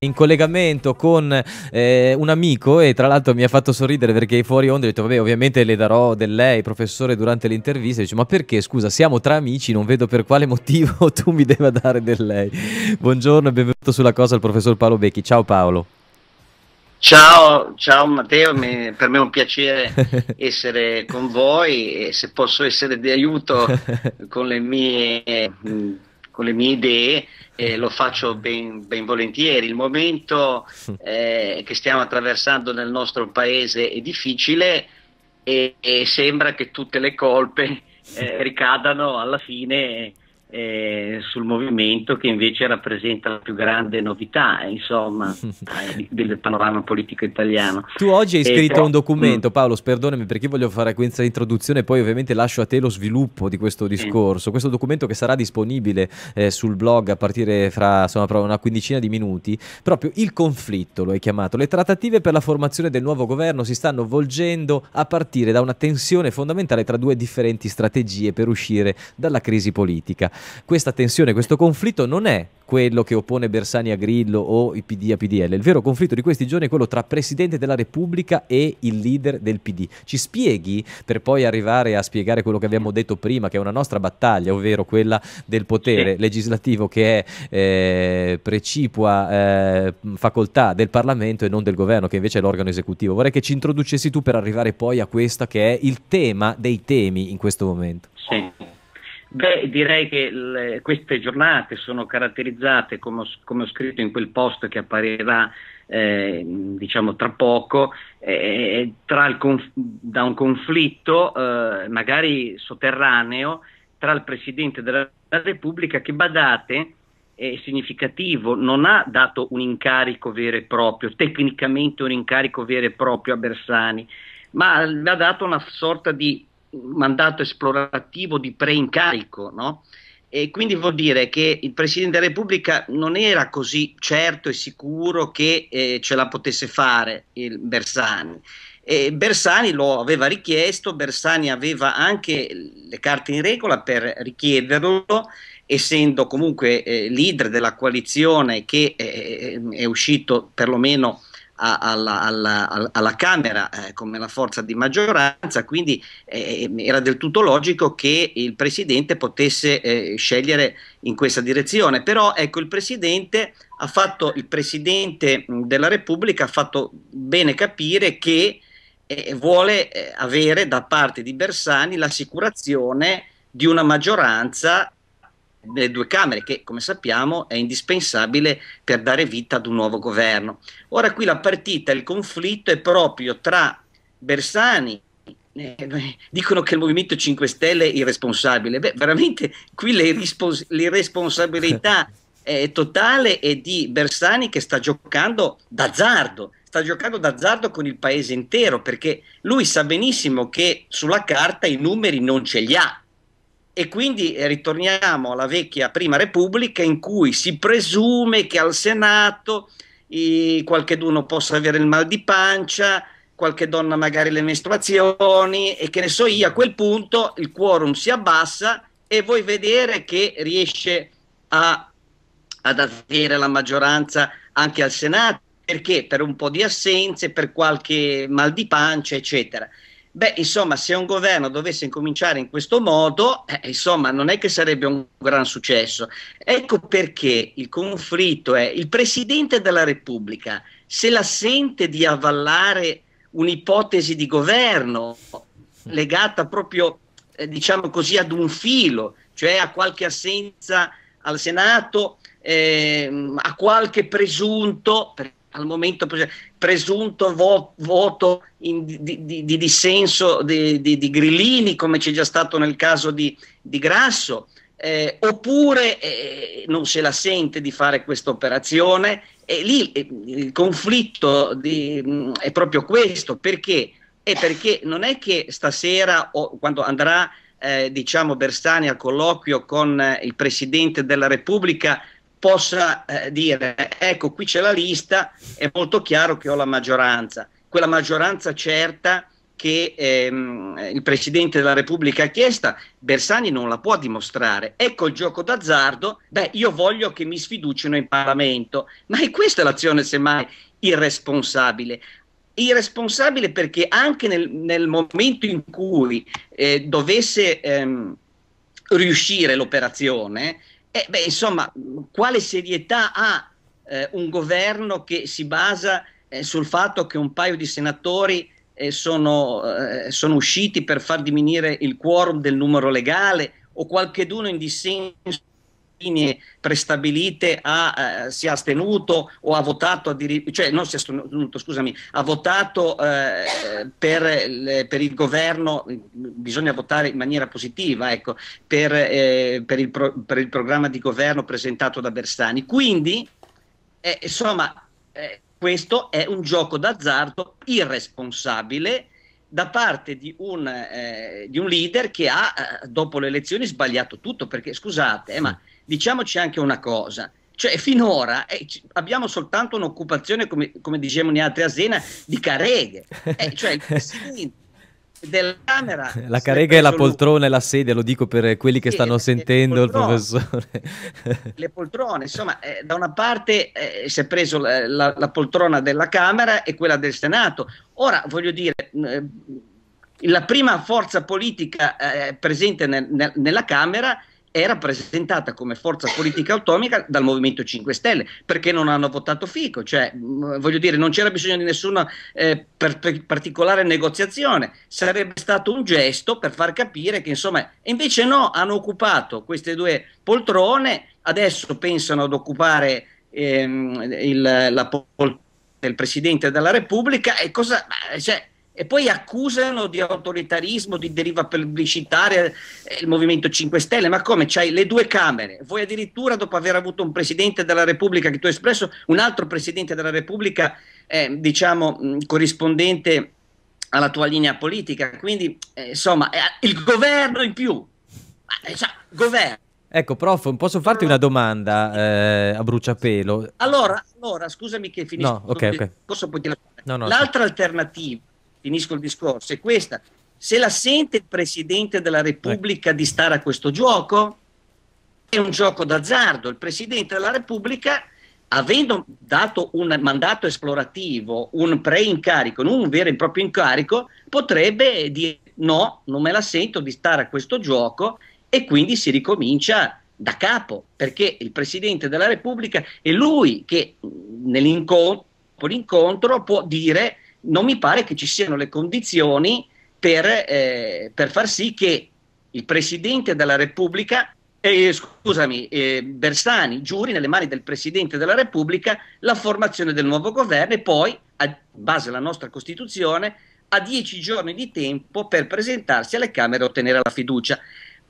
in collegamento con eh, un amico e tra l'altro mi ha fatto sorridere perché fuori onda ho detto vabbè ovviamente le darò del lei professore durante l'intervista e dice ma perché scusa siamo tra amici non vedo per quale motivo tu mi debba dare del lei buongiorno e benvenuto sulla cosa il professor Paolo Becchi ciao Paolo Ciao, ciao Matteo, mi, per me è un piacere essere con voi e se posso essere di aiuto con le mie con le mie idee eh, lo faccio ben, ben, volentieri. Il momento eh, che stiamo attraversando nel nostro paese è difficile e, e sembra che tutte le colpe eh, ricadano alla fine eh, sul movimento che invece rappresenta la più grande novità eh, insomma, eh, del panorama politico italiano. Tu oggi hai eh, scritto però... un documento, mm. Paolo, perdonami perché voglio fare questa introduzione poi ovviamente lascio a te lo sviluppo di questo discorso. Mm. Questo documento che sarà disponibile eh, sul blog a partire fra insomma, una quindicina di minuti, proprio il conflitto lo hai chiamato. Le trattative per la formazione del nuovo governo si stanno volgendo a partire da una tensione fondamentale tra due differenti strategie per uscire dalla crisi politica questa tensione, questo conflitto non è quello che oppone Bersani a Grillo o i PD a PDL. Il vero conflitto di questi giorni è quello tra Presidente della Repubblica e il leader del PD. Ci spieghi, per poi arrivare a spiegare quello che abbiamo detto prima, che è una nostra battaglia, ovvero quella del potere sì. legislativo che è eh, precipua eh, facoltà del Parlamento e non del governo, che invece è l'organo esecutivo. Vorrei che ci introducessi tu per arrivare poi a questo che è il tema dei temi in questo momento. Sì. Beh, direi che le, queste giornate sono caratterizzate, come ho, come ho, scritto in quel post che apparirà eh, diciamo tra poco, eh, eh tra conf- da un conflitto eh, magari sotterraneo tra il Presidente della Repubblica che, badate, è significativo, non ha dato un incarico vero e proprio, tecnicamente un incarico vero e proprio a Bersani, ma ha dato una sorta di mandato esplorativo di preincarico, no? E quindi vuol dire che il Presidente della Repubblica non era così certo e sicuro che eh, ce la potesse fare il Bersani. E Bersani lo aveva richiesto, Bersani aveva anche le carte in regola per richiederlo, essendo comunque eh, leader della coalizione che eh, è uscito perlomeno alla, alla, alla Camera eh, come la forza di maggioranza, quindi eh, eh, era del tutto logico che il Presidente potesse eh, scegliere in questa direzione, però ecco il Presidente ha fatto, il Presidente della Repubblica ha fatto bene capire che eh, vuole eh, avere da parte di Bersani l'assicurazione di una maggioranza delle due Camere, che come sappiamo è indispensabile per dare vita ad un nuovo governo. Ora qui la partita, il conflitto è proprio tra Bersani, eh, dicono che il Movimento 5 Stelle è irresponsabile, beh veramente qui l'irrespons- l'irresponsabilità è totale è di Bersani che sta giocando d'azzardo, sta giocando d'azzardo con il paese intero perché lui sa benissimo che sulla carta i numeri non ce li ha e quindi ritorniamo alla vecchia prima repubblica in cui si presume che al Senato eh, qualcheduno possa avere il mal di pancia, qualche donna magari le mestruazioni e che ne so io, a quel punto il quorum si abbassa e vuoi vedere che riesce a, ad avere la maggioranza anche al Senato, perché per un po' di assenze, per qualche mal di pancia, eccetera. Beh, insomma, se un governo dovesse incominciare in questo modo, eh, insomma, non è che sarebbe un gran successo. Ecco perché il conflitto è il Presidente della Repubblica, se la sente di avallare un'ipotesi di governo legata proprio, eh, diciamo così, ad un filo, cioè a qualche assenza al Senato, eh, a qualche presunto, perché al momento presunto vo- voto in, di, di, di, dissenso di, di, Grillini, come c'è già stato nel caso di, Grasso, eh, oppure eh, non se la sente di fare questa operazione. E lì eh, il conflitto mh, mm, è proprio questo, perché? perché? non è che stasera o quando andrà eh, diciamo Bersani al colloquio con eh, il Presidente della Repubblica possa eh, dire ecco qui c'è la lista, è molto chiaro che ho la maggioranza, quella maggioranza certa che ehm, il Presidente della Repubblica ha chiesto, Bersani non la può dimostrare. Ecco il gioco d'azzardo, beh io voglio che mi sfiducino in Parlamento, ma è questa l'azione semmai irresponsabile irresponsabile perché anche nel, nel momento in cui eh, dovesse ehm, riuscire l'operazione, eh, beh, insomma, quale serietà ha eh, un governo che si basa eh, sul fatto che un paio di senatori eh, sono, eh, sono, usciti per far diminuire il quorum del numero legale o qualcheduno in dissenso linee prestabilite ha, eh, si è astenuto o ha votato, addirittura, cioè non si è astenuto, scusami, ha votato eh, per, le, per, il governo, bisogna votare in maniera positiva, ecco, per, eh, per, il pro- per, il programma di governo presentato da Bersani. Quindi, eh, insomma, eh, questo è un gioco d'azzardo irresponsabile da parte di un, eh, di un, leader che ha, eh, dopo le elezioni, sbagliato tutto, perché scusate, eh, ma diciamoci anche una cosa. Cioè, finora eh, abbiamo soltanto un'occupazione, come, come dicevano in altre aziende, di careghe. Eh, cioè, sì, della Camera. La carega è la poltrona e la sedia, lo dico per quelli che stanno sentendo il professore. Le poltrone, insomma, eh, da una parte eh, si è preso la, la, la, poltrona della Camera e quella del Senato. Ora, voglio dire, eh, la prima forza politica eh, presente nel, nel, nella Camera era presentata come forza politica autonomica dal Movimento 5 Stelle, perché non hanno votato Fico, cioè mm, voglio dire non c'era bisogno di nessuna eh, per, per particolare negoziazione, sarebbe stato un gesto per far capire che insomma, invece no, hanno occupato queste due poltrone, adesso pensano ad occupare ehm, il, la poltrona del Presidente della Repubblica e cosa... Cioè, e poi accusano di autoritarismo, di deriva pubblicitaria eh, il Movimento 5 Stelle. Ma come? C'hai le due Camere. Voi addirittura, dopo aver avuto un Presidente della Repubblica che tu hai espresso, un altro Presidente della Repubblica, eh, diciamo, corrispondente alla tua linea politica. Quindi, eh, insomma, eh, il governo in più. Cioè, governo. Ecco, prof, posso farti una domanda eh, a bruciapelo? Allora, allora, scusami che finisco. No, ok, ok. Posso poi ti No, no, L'altra no. alternativa finisco il discorso, è questa. Se la sente il Presidente della Repubblica di stare a questo gioco, è un gioco d'azzardo. Il Presidente della Repubblica, avendo dato un mandato esplorativo, un pre-incarico, non un vero e proprio incarico, potrebbe dire no, non me la sento di stare a questo gioco e quindi si ricomincia da capo, perché il Presidente della Repubblica è lui che nell'incontro può dire non mi pare che ci siano le condizioni per, eh, per far sì che il Presidente della Repubblica, eh, scusami, eh, Bersani giuri nelle mani del Presidente della Repubblica la formazione del nuovo governo e poi, a base alla nostra Costituzione, ha dieci giorni di tempo per presentarsi alle Camere e ottenere la fiducia.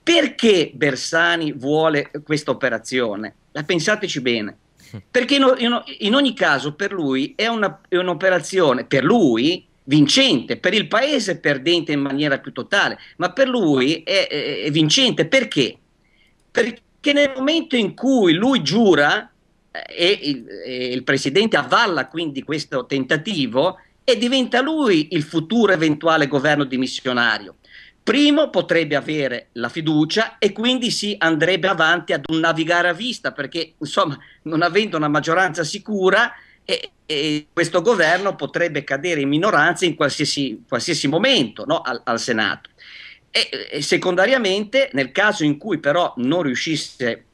Perché Bersani vuole questa operazione? La pensateci bene. Perché in, in, ogni caso per lui è, una, è un'operazione, per lui vincente, per il paese perdente in maniera più totale, ma per lui è, è, è vincente perché? Perché nel momento in cui lui giura eh, e il, e il presidente avvalla quindi questo tentativo e diventa lui il futuro eventuale governo dimissionario. Primo potrebbe avere la fiducia e quindi si andrebbe avanti ad un navigare a vista perché insomma non avendo una maggioranza sicura e, e questo governo potrebbe cadere in minoranza in qualsiasi, qualsiasi momento no? al, al, Senato. E, e secondariamente nel caso in cui però non riuscisse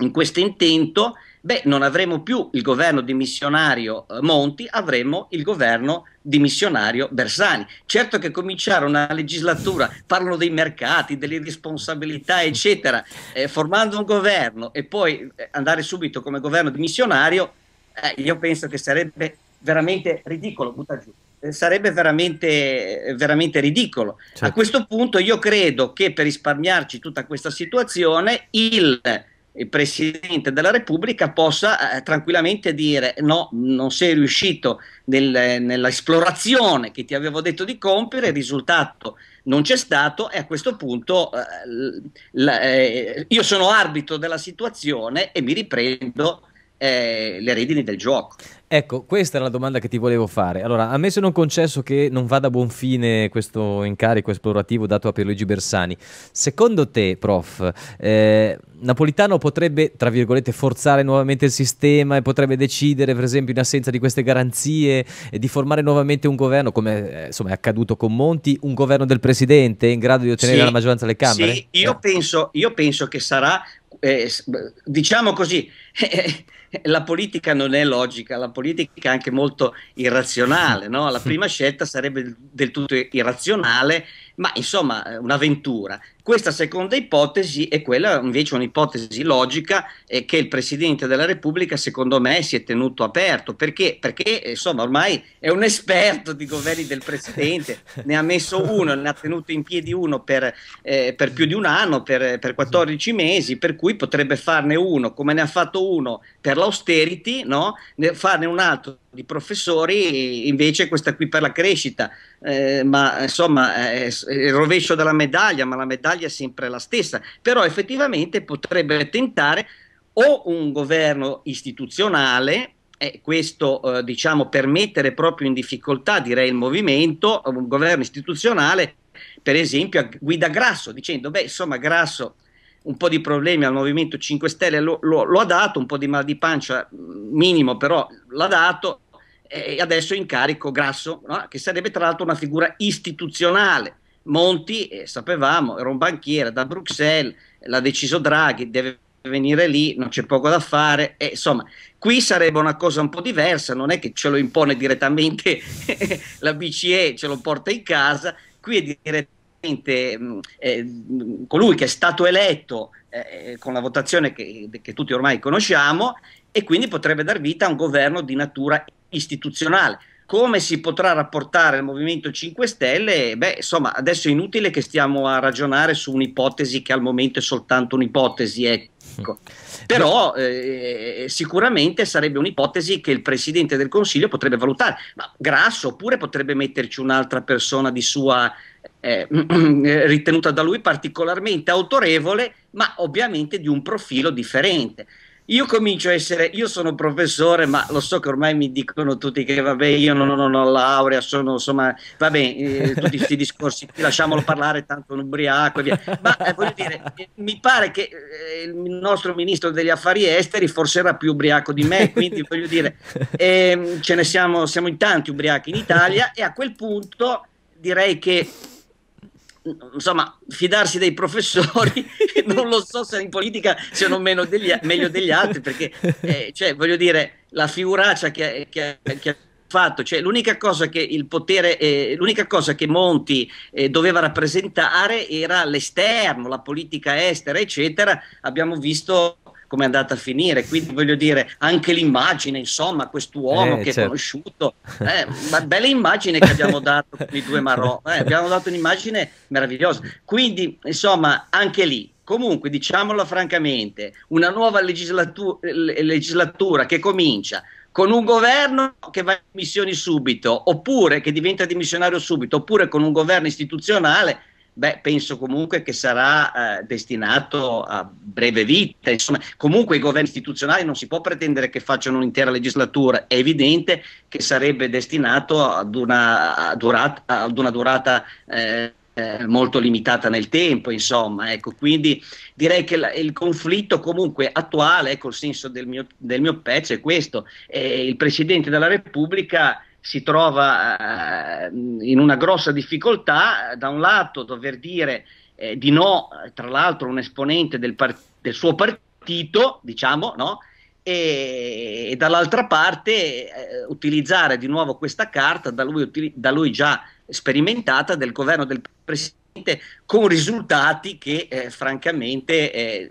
in questo intento beh, non avremo più il governo dimissionario eh, Monti, avremo il governo dimissionario Bersani. Certo che cominciare una legislatura, parlano dei mercati, delle responsabilità, eccetera, eh, formando un governo e poi eh, andare subito come governo dimissionario, eh, io penso che sarebbe veramente ridicolo, butta giù eh, sarebbe veramente, veramente ridicolo. Certo. A questo punto io credo che per risparmiarci tutta questa situazione il il Presidente della Repubblica possa eh, tranquillamente dire no, non sei riuscito nel, nell'esplorazione che ti avevo detto di compiere, il risultato non c'è stato e a questo punto eh, la, eh, io sono arbitro della situazione e mi riprendo eh, le redini del gioco. Ecco, questa era la domanda che ti volevo fare. Allora, a me se non concesso che non vada a buon fine questo incarico esplorativo dato a Pierluigi Bersani, secondo te, prof, eh, Napolitano potrebbe, tra virgolette, forzare nuovamente il sistema e potrebbe decidere, per esempio, in assenza di queste garanzie, e eh, di formare nuovamente un governo, come eh, insomma, è accaduto con Monti, un governo del presidente in grado di ottenere sì, la maggioranza delle Camere? Sì, io, eh. penso, io penso che sarà eh, diciamo così, eh, la politica non è logica, la politica è anche molto irrazionale, no? la prima scelta sarebbe del tutto irrazionale ma insomma un'avventura. Questa seconda ipotesi è quella invece un'ipotesi logica eh, che il Presidente della Repubblica secondo me si è tenuto aperto perché, perché insomma ormai è un esperto di governi del Presidente, ne ha messo uno, ne ha tenuto in piedi uno per, eh, per più di un anno, per, per, 14 mesi, per cui potrebbe farne uno come ne ha fatto uno per l'austerity, no? farne un altro di professori, invece questa qui per la crescita, eh, ma insomma è, il rovescio della medaglia, ma la medaglia è sempre la stessa, però effettivamente potrebbe tentare o un governo istituzionale, e questo eh, diciamo per mettere proprio in difficoltà direi il movimento, un governo istituzionale per esempio a guida Grasso dicendo beh insomma Grasso un po' di problemi al Movimento 5 Stelle lo, lo, lo, ha dato, un po' di mal di pancia minimo però l'ha dato, e adesso in carico Grasso, no? che sarebbe tra l'altro una figura istituzionale. Monti, eh, sapevamo, era un banchiere da Bruxelles, l'ha deciso Draghi, deve venire lì, non c'è poco da fare. E, insomma, qui sarebbe una cosa un po' diversa, non è che ce lo impone direttamente la BCE, ce lo porta in casa, qui è direttamente mh, mm, eh, mm, colui che è stato eletto eh, con la votazione che, che tutti ormai conosciamo e quindi potrebbe dar vita a un governo di natura istituzionale. Come si potrà rapportare al Movimento 5 Stelle? Beh, insomma, adesso è inutile che stiamo a ragionare su un'ipotesi che al momento è soltanto un'ipotesi, ecco. Mm. Però eh, sicuramente sarebbe un'ipotesi che il Presidente del Consiglio potrebbe valutare, ma Grasso oppure potrebbe metterci un'altra persona di sua eh, ritenuta da lui particolarmente autorevole, ma ovviamente di un profilo differente io comincio a essere, io sono professore, ma lo so che ormai mi dicono tutti che vabbè, io non, non ho laurea, sono insomma, vabbè, eh, tutti questi discorsi, lasciamolo parlare, tanto un ubriaco e via. Ma eh, voglio dire, eh, mi pare che eh, il nostro ministro degli affari esteri forse era più ubriaco di me, quindi voglio dire, ehm, ce ne siamo, siamo in tanti ubriachi in Italia e a quel punto direi che insomma, fidarsi dei professori, non lo so se in politica siano meno degli, meglio degli altri, perché, eh, cioè, voglio dire, la figuraccia che, che, che ha fatto, cioè, l'unica cosa che il potere, eh, l'unica cosa che Monti eh, doveva rappresentare era l'esterno, la politica estera, eccetera, abbiamo visto come è andata a finire. Quindi voglio dire, anche l'immagine, insomma, quest'uomo eh, che certo. è conosciuto, eh, bella immagine che abbiamo dato con i due Marò, eh, abbiamo dato un'immagine meravigliosa. Quindi, insomma, anche lì. Comunque, diciamolo francamente, una nuova legislatu- legislatura che comincia con un governo che va in missioni subito, oppure che diventa dimissionario subito, oppure con un governo istituzionale beh, penso comunque che sarà eh, destinato a breve vita. Insomma, comunque i governi istituzionali non si può pretendere che facciano un'intera legislatura, è evidente che sarebbe destinato ad una, durata, ad una durata eh, eh, molto limitata nel tempo, insomma, ecco, quindi direi che la, il conflitto comunque attuale, ecco il senso del mio, del mio pezzo è questo, eh, il Presidente della Repubblica si trova eh, in una grossa difficoltà, da un lato dover dire eh, di no, tra l'altro un esponente del, par- del suo partito, diciamo, no? e, e, dall'altra parte eh, utilizzare di nuovo questa carta da lui, utili- da lui, già sperimentata del governo del Presidente con risultati che eh, francamente eh,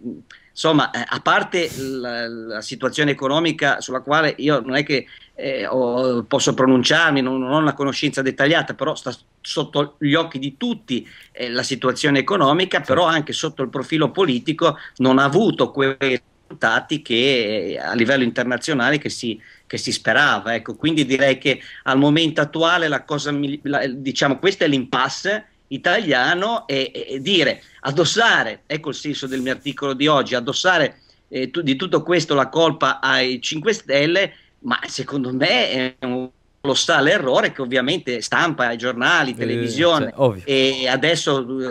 insomma, eh, a parte la, la, situazione economica sulla quale io non è che eh, ho, posso pronunciarmi, non, non, ho una conoscenza dettagliata, però sta sotto gli occhi di tutti eh, la situazione economica, però anche sotto il profilo politico non ha avuto quei risultati che eh, a livello internazionale che si, che si sperava. Ecco. Quindi direi che al momento attuale la cosa, la, diciamo, questo è l'impasse italiano e, e, dire, addossare, ecco il senso del mio articolo di oggi, addossare eh, tu, di tutto questo la colpa ai 5 Stelle, ma secondo me è un lo sta l'errore che ovviamente stampa, giornali, televisione eh, cioè, e adesso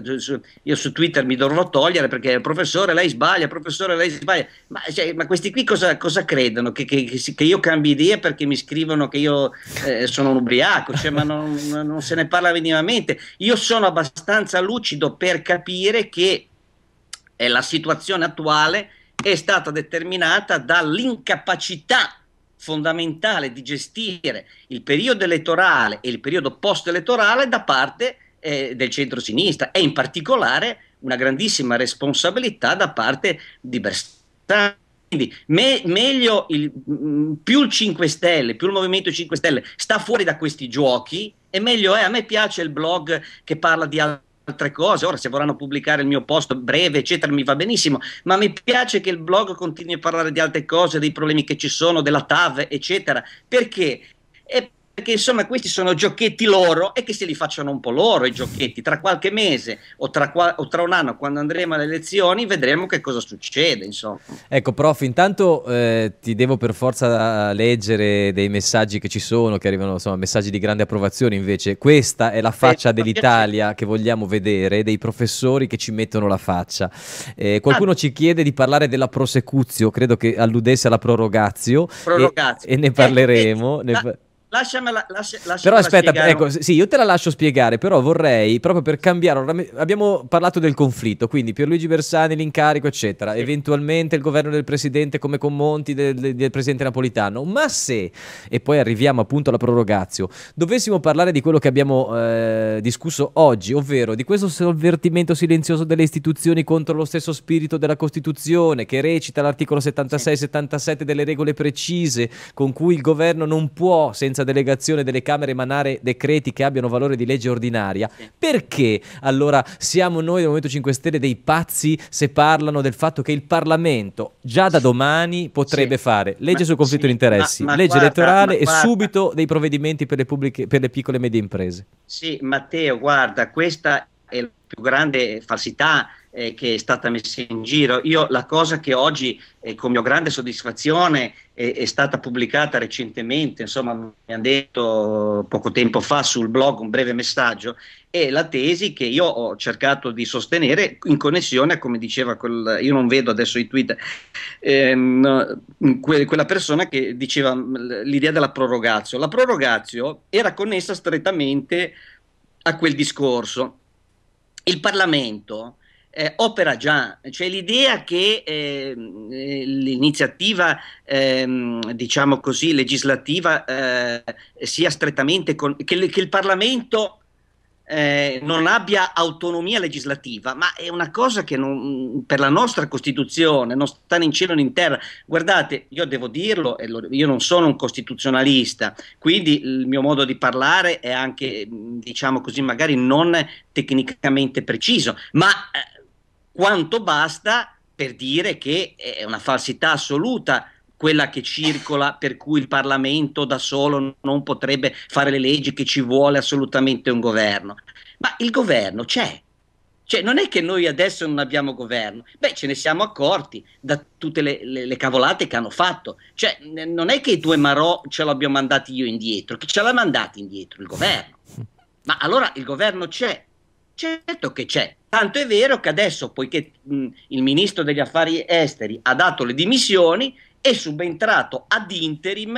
io su Twitter mi dovrò togliere perché professore lei sbaglia, professore lei sbaglia, ma, cioè, ma questi qui cosa, cosa credono? Che, che, che, io cambi idea perché mi scrivono che io eh, sono un ubriaco, cioè, ma non, non se ne parla minimamente. Io sono abbastanza lucido per capire che eh, la situazione attuale è stata determinata dall'incapacità fondamentale di gestire il periodo elettorale e il periodo post-elettorale da parte eh, del centro-sinistra e in particolare una grandissima responsabilità da parte di Bersani. Quindi me, meglio il, mm, più il 5 Stelle, più il Movimento 5 Stelle sta fuori da questi giochi e meglio è. A me piace il blog che parla di altri altre cose, ora se vorranno pubblicare il mio post breve, eccetera, mi va benissimo, ma mi piace che il blog continui a parlare di altre cose, dei problemi che ci sono, della TAV, eccetera, perché è perché insomma questi sono giochetti loro e che se li facciano un po' loro i giochetti. Tra qualche mese o tra, qua, o tra un anno, quando andremo alle elezioni, vedremo che cosa succede. Insomma. Ecco, prof, intanto eh, ti devo per forza eh, leggere dei messaggi che ci sono, che arrivano, insomma, messaggi di grande approvazione. Invece, questa è la faccia eh, dell'Italia che vogliamo vedere, dei professori che ci mettono la faccia. Eh, qualcuno ah. ci chiede di parlare della prosecuzio, credo che alludesse alla prorogazio. prorogazio. E, e, ne eh, parleremo. Eh, ne... La Lasciamela, lascia, lasciamela però aspetta, spiegare. ecco, sì, io te la lascio spiegare, però vorrei, proprio per cambiare, abbiamo parlato del conflitto, quindi Pierluigi Bersani, l'incarico, eccetera, sì. eventualmente il governo del Presidente come con Monti, del, del, Presidente Napolitano, ma se, e poi arriviamo appunto alla prorogazio, dovessimo parlare di quello che abbiamo eh, discusso oggi, ovvero di questo sovvertimento silenzioso delle istituzioni contro lo stesso spirito della Costituzione, che recita l'articolo 76-77 sì. delle regole precise, con cui il governo non può, senza senza delegazione delle Camere emanare decreti che abbiano valore di legge ordinaria, perché allora siamo noi del Movimento 5 Stelle dei pazzi se parlano del fatto che il Parlamento già da domani potrebbe sì. fare legge ma, sul conflitto sì, di interessi, ma, ma legge guarda, elettorale e guarda. subito dei provvedimenti per le, pubbliche, per le piccole e medie imprese? Sì, Matteo, guarda, questa è la più grande falsità eh, che è stata messa in giro. Io la cosa che oggi eh, con mio grande soddisfazione è, è stata pubblicata recentemente, insomma mi hanno detto poco tempo fa sul blog un breve messaggio, è la tesi che io ho cercato di sostenere in connessione a come diceva quel, io non vedo adesso i tweet, ehm, que, quella persona che diceva mm, l'idea della prorogazio. La prorogazio era connessa strettamente a quel discorso. Il Parlamento eh, opera già, c'è cioè, l'idea che ehm, eh, l'iniziativa ehm, diciamo così legislativa eh, sia strettamente con, che, che il Parlamento eh, non abbia autonomia legislativa, ma è una cosa che non, per la nostra Costituzione non sta né in cielo né in terra. Guardate, io devo dirlo, io non sono un costituzionalista, quindi il mio modo di parlare è anche, diciamo così, magari non tecnicamente preciso, ma eh, quanto basta per dire che è una falsità assoluta quella che circola per cui il Parlamento da solo non potrebbe fare le leggi, che ci vuole assolutamente un governo. Ma il governo c'è. Cioè, non è che noi adesso non abbiamo governo, beh, ce ne siamo accorti da tutte le, le, le cavolate che hanno fatto. Cioè, non è che i due Marò ce l'abbiamo mandati io indietro, chi ce l'ha mandati indietro? Il governo. Ma allora il governo c'è, certo che c'è, Tanto è vero che adesso, poiché mh, il ministro degli affari esteri ha dato le dimissioni, è subentrato ad interim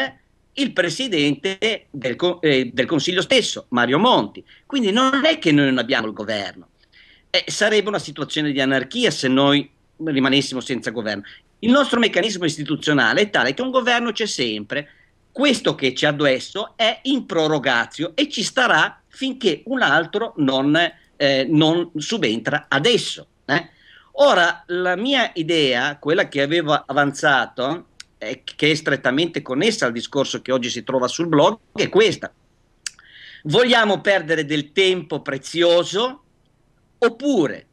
il presidente del, eh, del Consiglio stesso, Mario Monti. Quindi non è che noi non abbiamo il governo. Eh, sarebbe una situazione di anarchia se noi rimanessimo senza governo. Il nostro meccanismo istituzionale è tale che un governo c'è sempre. Questo che c'è adesso è in prorogazio e ci starà finché un altro non eh, non subentra adesso. Eh? Ora, la mia idea, quella che avevo avanzato, eh, che è strettamente connessa al discorso che oggi si trova sul blog, è questa. Vogliamo perdere del tempo prezioso oppure,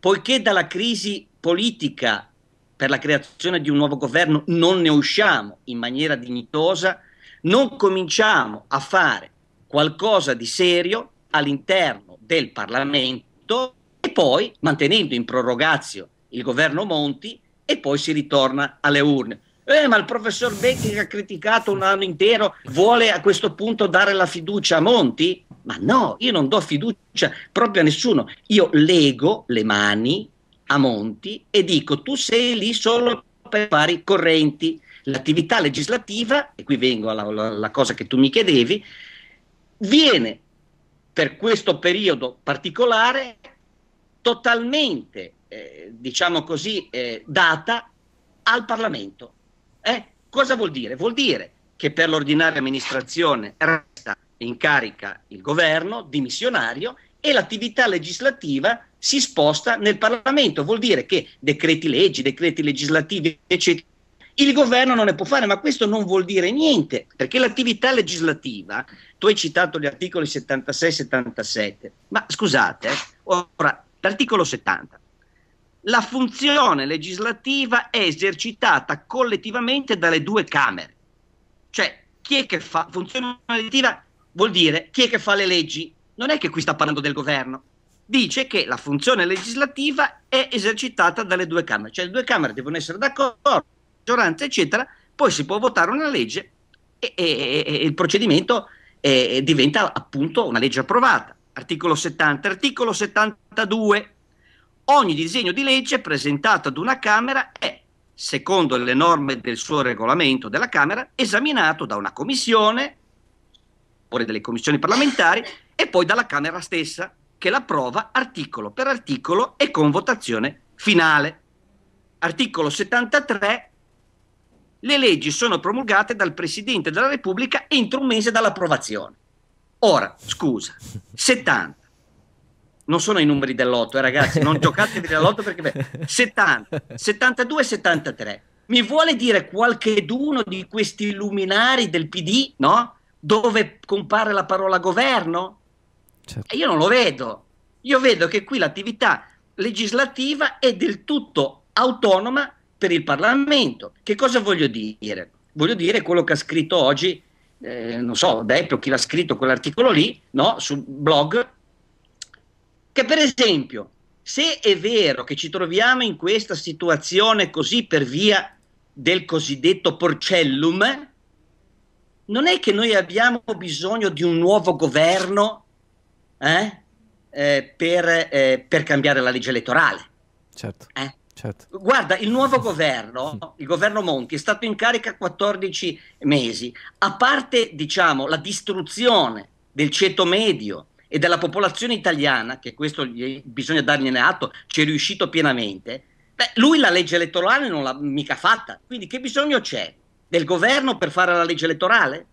poiché dalla crisi politica per la creazione di un nuovo governo non ne usciamo in maniera dignitosa, non cominciamo a fare qualcosa di serio all'interno del Parlamento e poi mantenendo in prorogazio il governo Monti e poi si ritorna alle urne. Eh, ma il professor Becchi che ha criticato un anno intero vuole a questo punto dare la fiducia a Monti? Ma no, io non do fiducia proprio a nessuno. Io leggo le mani a Monti e dico tu sei lì solo per fare i correnti. L'attività legislativa, e qui vengo alla, alla cosa che tu mi chiedevi, viene per questo periodo particolare totalmente, eh, diciamo così, eh, data al Parlamento. Eh? Cosa vuol dire? Vuol dire che per l'ordinaria amministrazione resta in carica il governo dimissionario e l'attività legislativa si sposta nel Parlamento. Vuol dire che decreti leggi, decreti legislativi, eccetera, il governo non ne può fare, ma questo non vuol dire niente, perché l'attività legislativa, tu hai citato gli articoli 76 e 77, ma scusate, eh, ora l'articolo 70, la funzione legislativa è esercitata collettivamente dalle due Camere, cioè chi è che fa funzione legislativa vuol dire chi è che fa le leggi, non è che qui sta parlando del governo, dice che la funzione legislativa è esercitata dalle due Camere, cioè le due Camere devono essere d'accordo maggioranza, eccetera, poi si può votare una legge e, e, e il procedimento eh, diventa appunto una legge approvata. Articolo 70. Articolo 72. Ogni disegno di legge presentato ad una Camera è, secondo le norme del suo regolamento della Camera, esaminato da una commissione, oppure delle commissioni parlamentari, e poi dalla Camera stessa, che l'approva articolo per articolo e con votazione finale. Articolo 73 le leggi sono promulgate dal Presidente della Repubblica entro un mese dall'approvazione. Ora, scusa, 70. Non sono i numeri dell'otto, eh, ragazzi, non giocatevi dell'otto perché beh, 70, 72 e 73. Mi vuole dire qualcheduno di questi luminari del PD, no? Dove compare la parola governo? Certo. Io non lo vedo. Io vedo che qui l'attività legislativa è del tutto autonoma per il Parlamento. Che cosa voglio dire? Voglio dire quello che ha scritto oggi, eh, non so, Deppio, chi l'ha scritto quell'articolo lì, no? sul blog, che per esempio, se è vero che ci troviamo in questa situazione così per via del cosiddetto porcellum, non è che noi abbiamo bisogno di un nuovo governo eh? Eh, per, eh, per cambiare la legge elettorale. Certo. Eh? Certo. Guarda, il nuovo governo, il governo Monti, è stato in carica 14 mesi, a parte diciamo, la distruzione del ceto medio e della popolazione italiana, che questo gli, bisogna dargliene atto, ci è riuscito pienamente, beh, lui la legge elettorale non l'ha mica fatta, quindi che bisogno c'è del governo per fare la legge elettorale?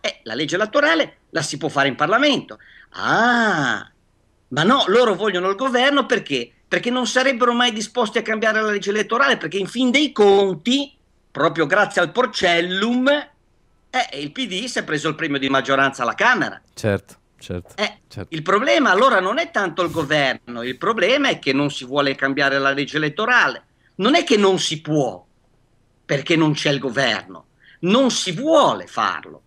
Eh, la legge elettorale la si può fare in Parlamento. Ah, ma no, loro vogliono il governo perché? perché non sarebbero mai disposti a cambiare la legge elettorale, perché in fin dei conti, proprio grazie al Porcellum, eh, il PD si è preso il premio di maggioranza alla Camera. Certo. Certo, eh, certo. Il problema allora non è tanto il governo, il problema è che non si vuole cambiare la legge elettorale. Non è che non si può, perché non c'è il governo, non si vuole farlo.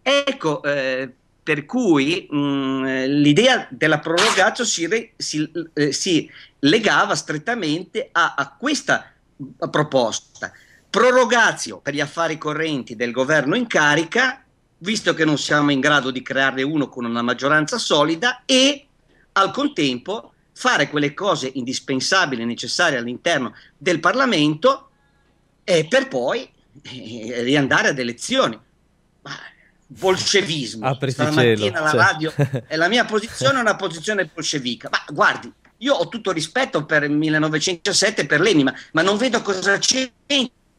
Ecco, eh, per cui mh, mm, l'idea della prorogatio si, re, si, eh, si legava strettamente a, a questa mm, proposta. Prorogatio per gli affari correnti del governo in carica, visto che non siamo in grado di crearne uno con una maggioranza solida, e al contempo fare quelle cose indispensabili e necessarie all'interno del Parlamento eh, per poi eh, riandare ad elezioni. Ma bolscevismo. Apri Stamattina la cioè. radio e la mia posizione è una posizione bolscevica. Ma guardi, io ho tutto rispetto per il 1907 e per Lenin, ma, ma non vedo cosa c'entra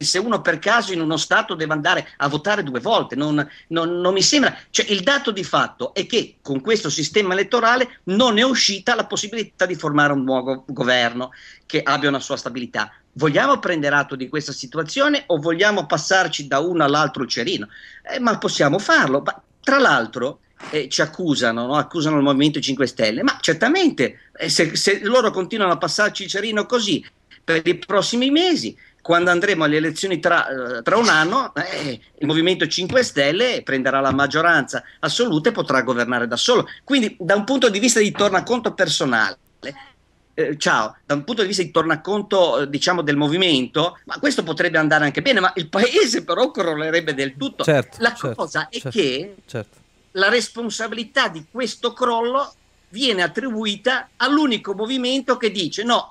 se uno per caso in uno Stato deve andare a votare due volte. Non, non, non mi sembra. Cioè, il dato di fatto è che con questo sistema elettorale non è uscita la possibilità di formare un nuovo governo che abbia una sua stabilità. Vogliamo prendere atto di questa situazione o vogliamo passarci da uno all'altro il cerino? Eh, ma possiamo farlo. Ma, tra l'altro, eh, ci accusano, no? accusano il Movimento 5 Stelle, ma certamente eh, se, se loro continuano a passarci il cerino così per i prossimi mesi, quando andremo alle elezioni tra, eh, tra un anno, eh, il Movimento 5 Stelle prenderà la maggioranza assoluta e potrà governare da solo. Quindi, da un punto di vista di tornaconto personale, eh, ciao, da un punto di vista di tornaconto, eh, diciamo, del movimento, ma questo potrebbe andare anche bene, ma il paese però crollerebbe del tutto. Certo, la certo, cosa certo, è che certo. la responsabilità di questo crollo viene attribuita all'unico movimento che dice no,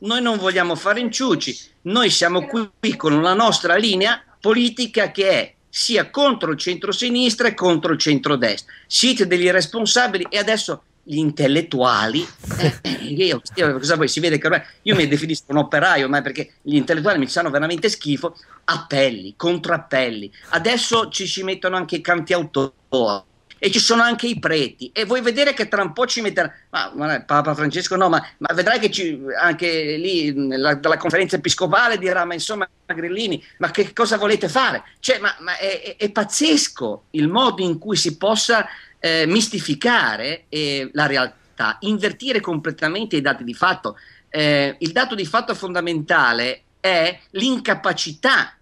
noi non vogliamo fare inciuci, noi siamo qui con la nostra linea politica che è sia contro il centrosinistra e contro il centrodestra. Siete degli irresponsabili e adesso gli intellettuali, eh, eh io, cosa vuoi, si vede che ormai io mi definisco un operaio, ma perché gli intellettuali mi fanno veramente schifo, appelli, contrappelli, adesso ci si mettono anche i cantiautori e ci sono anche i preti e vuoi vedere che tra un po' ci metterà ma, ma Papa Francesco no ma, ma vedrai che ci, anche lì nella, dalla conferenza episcopale dirà ma insomma Grillini ma che cosa volete fare cioè ma, ma è, è, è, pazzesco il modo in cui si possa eh, mistificare eh, la realtà invertire completamente i dati di fatto eh, il dato di fatto fondamentale è l'incapacità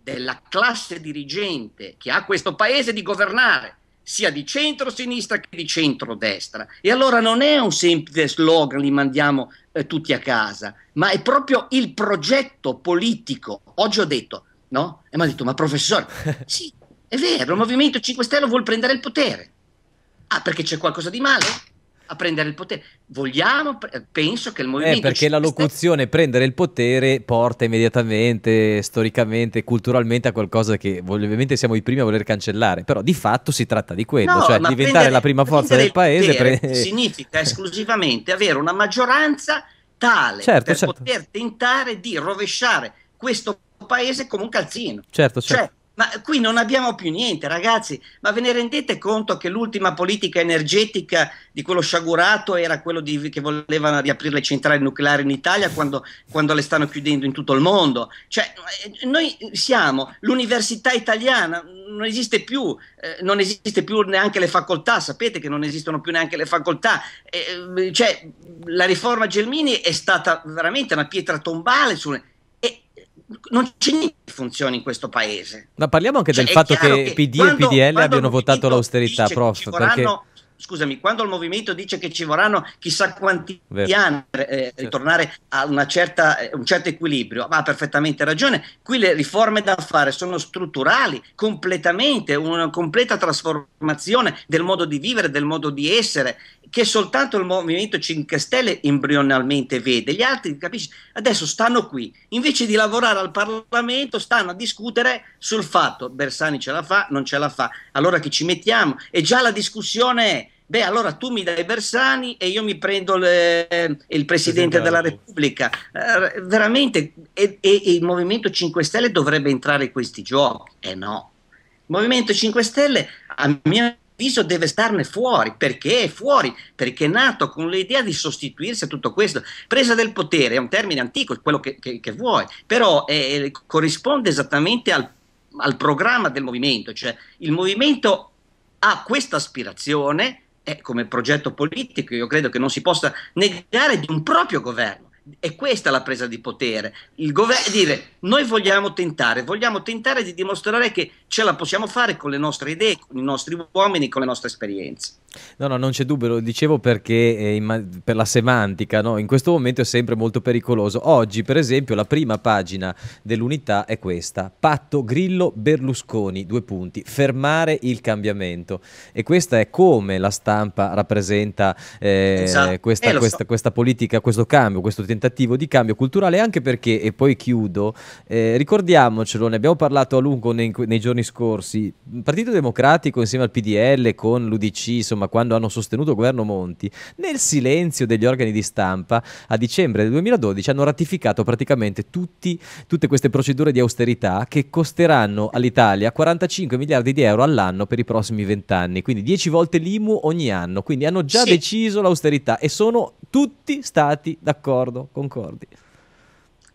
della classe dirigente che ha questo paese di governare sia di centro-sinistra che di centro-destra. E allora non è un semplice slogan, li mandiamo eh, tutti a casa, ma è proprio il progetto politico. Oggi ho detto, no? E mi ha detto, ma professore, sì, è vero, il Movimento 5 Stelle vuole prendere il potere. Ah, perché c'è qualcosa di male? a prendere il potere. Vogliamo, eh, penso che il eh, movimento. Eh, perché la locuzione sta... prendere il potere porta immediatamente, storicamente, culturalmente a qualcosa che ovviamente siamo i primi a voler cancellare, però di fatto si tratta di quello, no, cioè diventare prendere, la prima forza del paese. Pre... Eh. Significa esclusivamente avere una maggioranza tale certo, per certo. poter tentare di rovesciare questo paese come un calzino. Certo, certo. Cioè, ma qui non abbiamo più niente, ragazzi. Ma ve ne rendete conto che l'ultima politica energetica di quello sciagurato era quello di, che volevano riaprire le centrali nucleari in Italia quando, quando le stanno chiudendo in tutto il mondo? Cioè, eh, noi siamo l'università italiana, non esiste più, eh, non esiste più neanche le facoltà. Sapete che non esistono più neanche le facoltà. Eh, eh cioè, la riforma Gelmini è stata veramente una pietra tombale sulle non c'è niente che funzioni in questo paese. Ma parliamo anche cioè, del fatto che PD che e PDL abbiano votato l'austerità, prof. Perché... Faranno scusami, quando il movimento dice che ci vorranno chissà quanti Vero. anni per eh, certo. ritornare a certa, eh, un certo equilibrio, ma ha perfettamente ragione. Qui le riforme da fare sono strutturali, completamente, una completa trasformazione del modo di vivere, del modo di essere, che soltanto il Movimento 5 Stelle embrionalmente vede. Gli altri, capisci, adesso stanno qui, invece di lavorare al Parlamento, stanno a discutere sul fatto Bersani ce la fa, non ce la fa, allora che ci mettiamo? E già la discussione è beh allora tu mi dai Bersani e io mi prendo le, il Presidente della Repubblica. Eh, veramente, e, e, e il Movimento 5 Stelle dovrebbe entrare in questi giochi? Eh no. Il Movimento 5 Stelle, a mio avviso, deve starne fuori. Perché è fuori? Perché è nato con l'idea di sostituirsi a tutto questo. Presa del potere è un termine antico, è quello che, che, che vuoi, però eh, eh corrisponde esattamente al, al programma del movimento. Cioè, il movimento ha questa aspirazione eh, come progetto politico, io credo che non si possa negare di un proprio governo. È questa la presa di potere. Il governo dire noi vogliamo tentare, vogliamo tentare di dimostrare che ce la possiamo fare con le nostre idee, con i nostri uomini, con le nostre esperienze. No, no, non c'è dubbio, lo dicevo perché eh, in, per la semantica, no? in questo momento è sempre molto pericoloso. Oggi, per esempio, la prima pagina dell'unità è questa, patto Grillo-Berlusconi, due punti, fermare il cambiamento. E questa è come la stampa rappresenta eh, esatto. questa, eh, questa, so. questa, politica, questo cambio, questo tentativo di cambio culturale, anche perché, e poi chiudo, eh, ricordiamocelo, ne abbiamo parlato a lungo nei, nei giorni scorsi, il Partito Democratico insieme al PDL con l'UDC, insomma, ma quando hanno sostenuto il governo Monti, nel silenzio degli organi di stampa, a dicembre del 2012 hanno ratificato praticamente tutti, tutte queste procedure di austerità che costeranno all'Italia 45 miliardi di euro all'anno per i prossimi vent'anni, quindi 10 volte l'IMU ogni anno, quindi hanno già sì. deciso l'austerità e sono tutti stati d'accordo, concordi.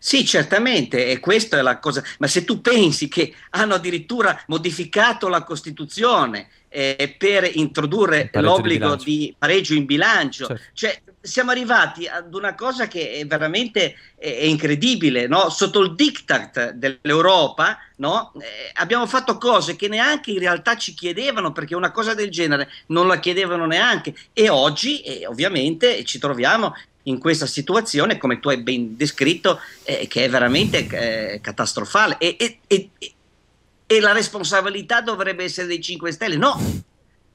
Sì, certamente, e questa è la cosa, ma se tu pensi che hanno addirittura modificato la Costituzione eh, per introdurre l'obbligo di, di, pareggio in bilancio. Certo. Cioè, siamo arrivati ad una cosa che è veramente è, incredibile, no? sotto il diktat dell'Europa no? eh, abbiamo fatto cose che neanche in realtà ci chiedevano perché una cosa del genere non la chiedevano neanche e oggi eh, ovviamente ci troviamo in questa situazione come tu hai ben descritto eh, che è veramente eh, catastrofale e, e, e e la responsabilità dovrebbe essere dei 5 Stelle. No,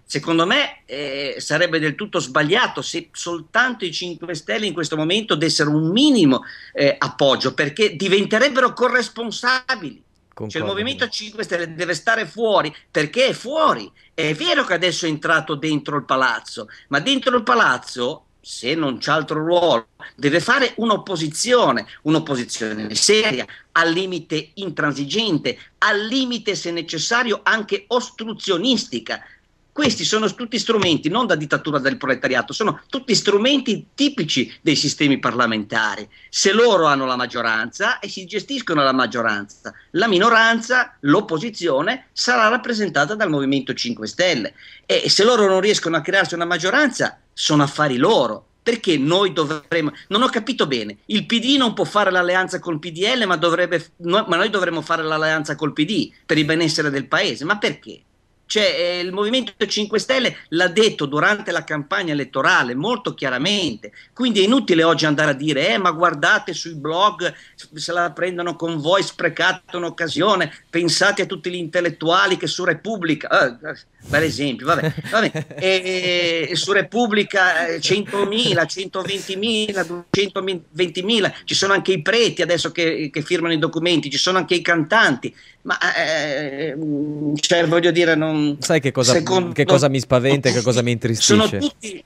secondo me eh, sarebbe del tutto sbagliato se soltanto i 5 Stelle in questo momento dessero un minimo eh, appoggio perché diventerebbero corresponsabili. Concordo. Cioè il Movimento 5 Stelle deve stare fuori perché è fuori. È vero che adesso è entrato dentro il palazzo, ma dentro il palazzo se non c'è altro ruolo, deve fare un'opposizione, un'opposizione seria, al limite intransigente, al limite se necessario anche ostruzionistica. Questi sono tutti strumenti non da dittatura del proletariato, sono tutti strumenti tipici dei sistemi parlamentari. Se loro hanno la maggioranza e si gestiscono la maggioranza, la minoranza, l'opposizione sarà rappresentata dal Movimento 5 Stelle e se loro non riescono a crearsi una maggioranza, sono affari loro. Perché noi dovremmo. Non ho capito bene. Il PD non può fare l'alleanza col PDL, ma, dovrebbe, no, ma noi dovremmo fare l'alleanza col PD per il benessere del paese. Ma perché? Cioè, eh, il Movimento 5 Stelle l'ha detto durante la campagna elettorale molto chiaramente, quindi è inutile oggi andare a dire, eh, ma guardate sui blog, se la prendono con voi, sprecate un'occasione, pensate a tutti gli intellettuali che su Repubblica, eh, bel eh, esempio, vabbè, vabbè e, e, su Repubblica 100.000, 120.000, 220.000, ci sono anche i preti adesso che, che firmano i documenti, ci sono anche i cantanti, ma eh, mm, cioè, voglio dire, non... sai che cosa, secondo... che cosa mi spaventa e che cosa mi intristisce? Sono tutti,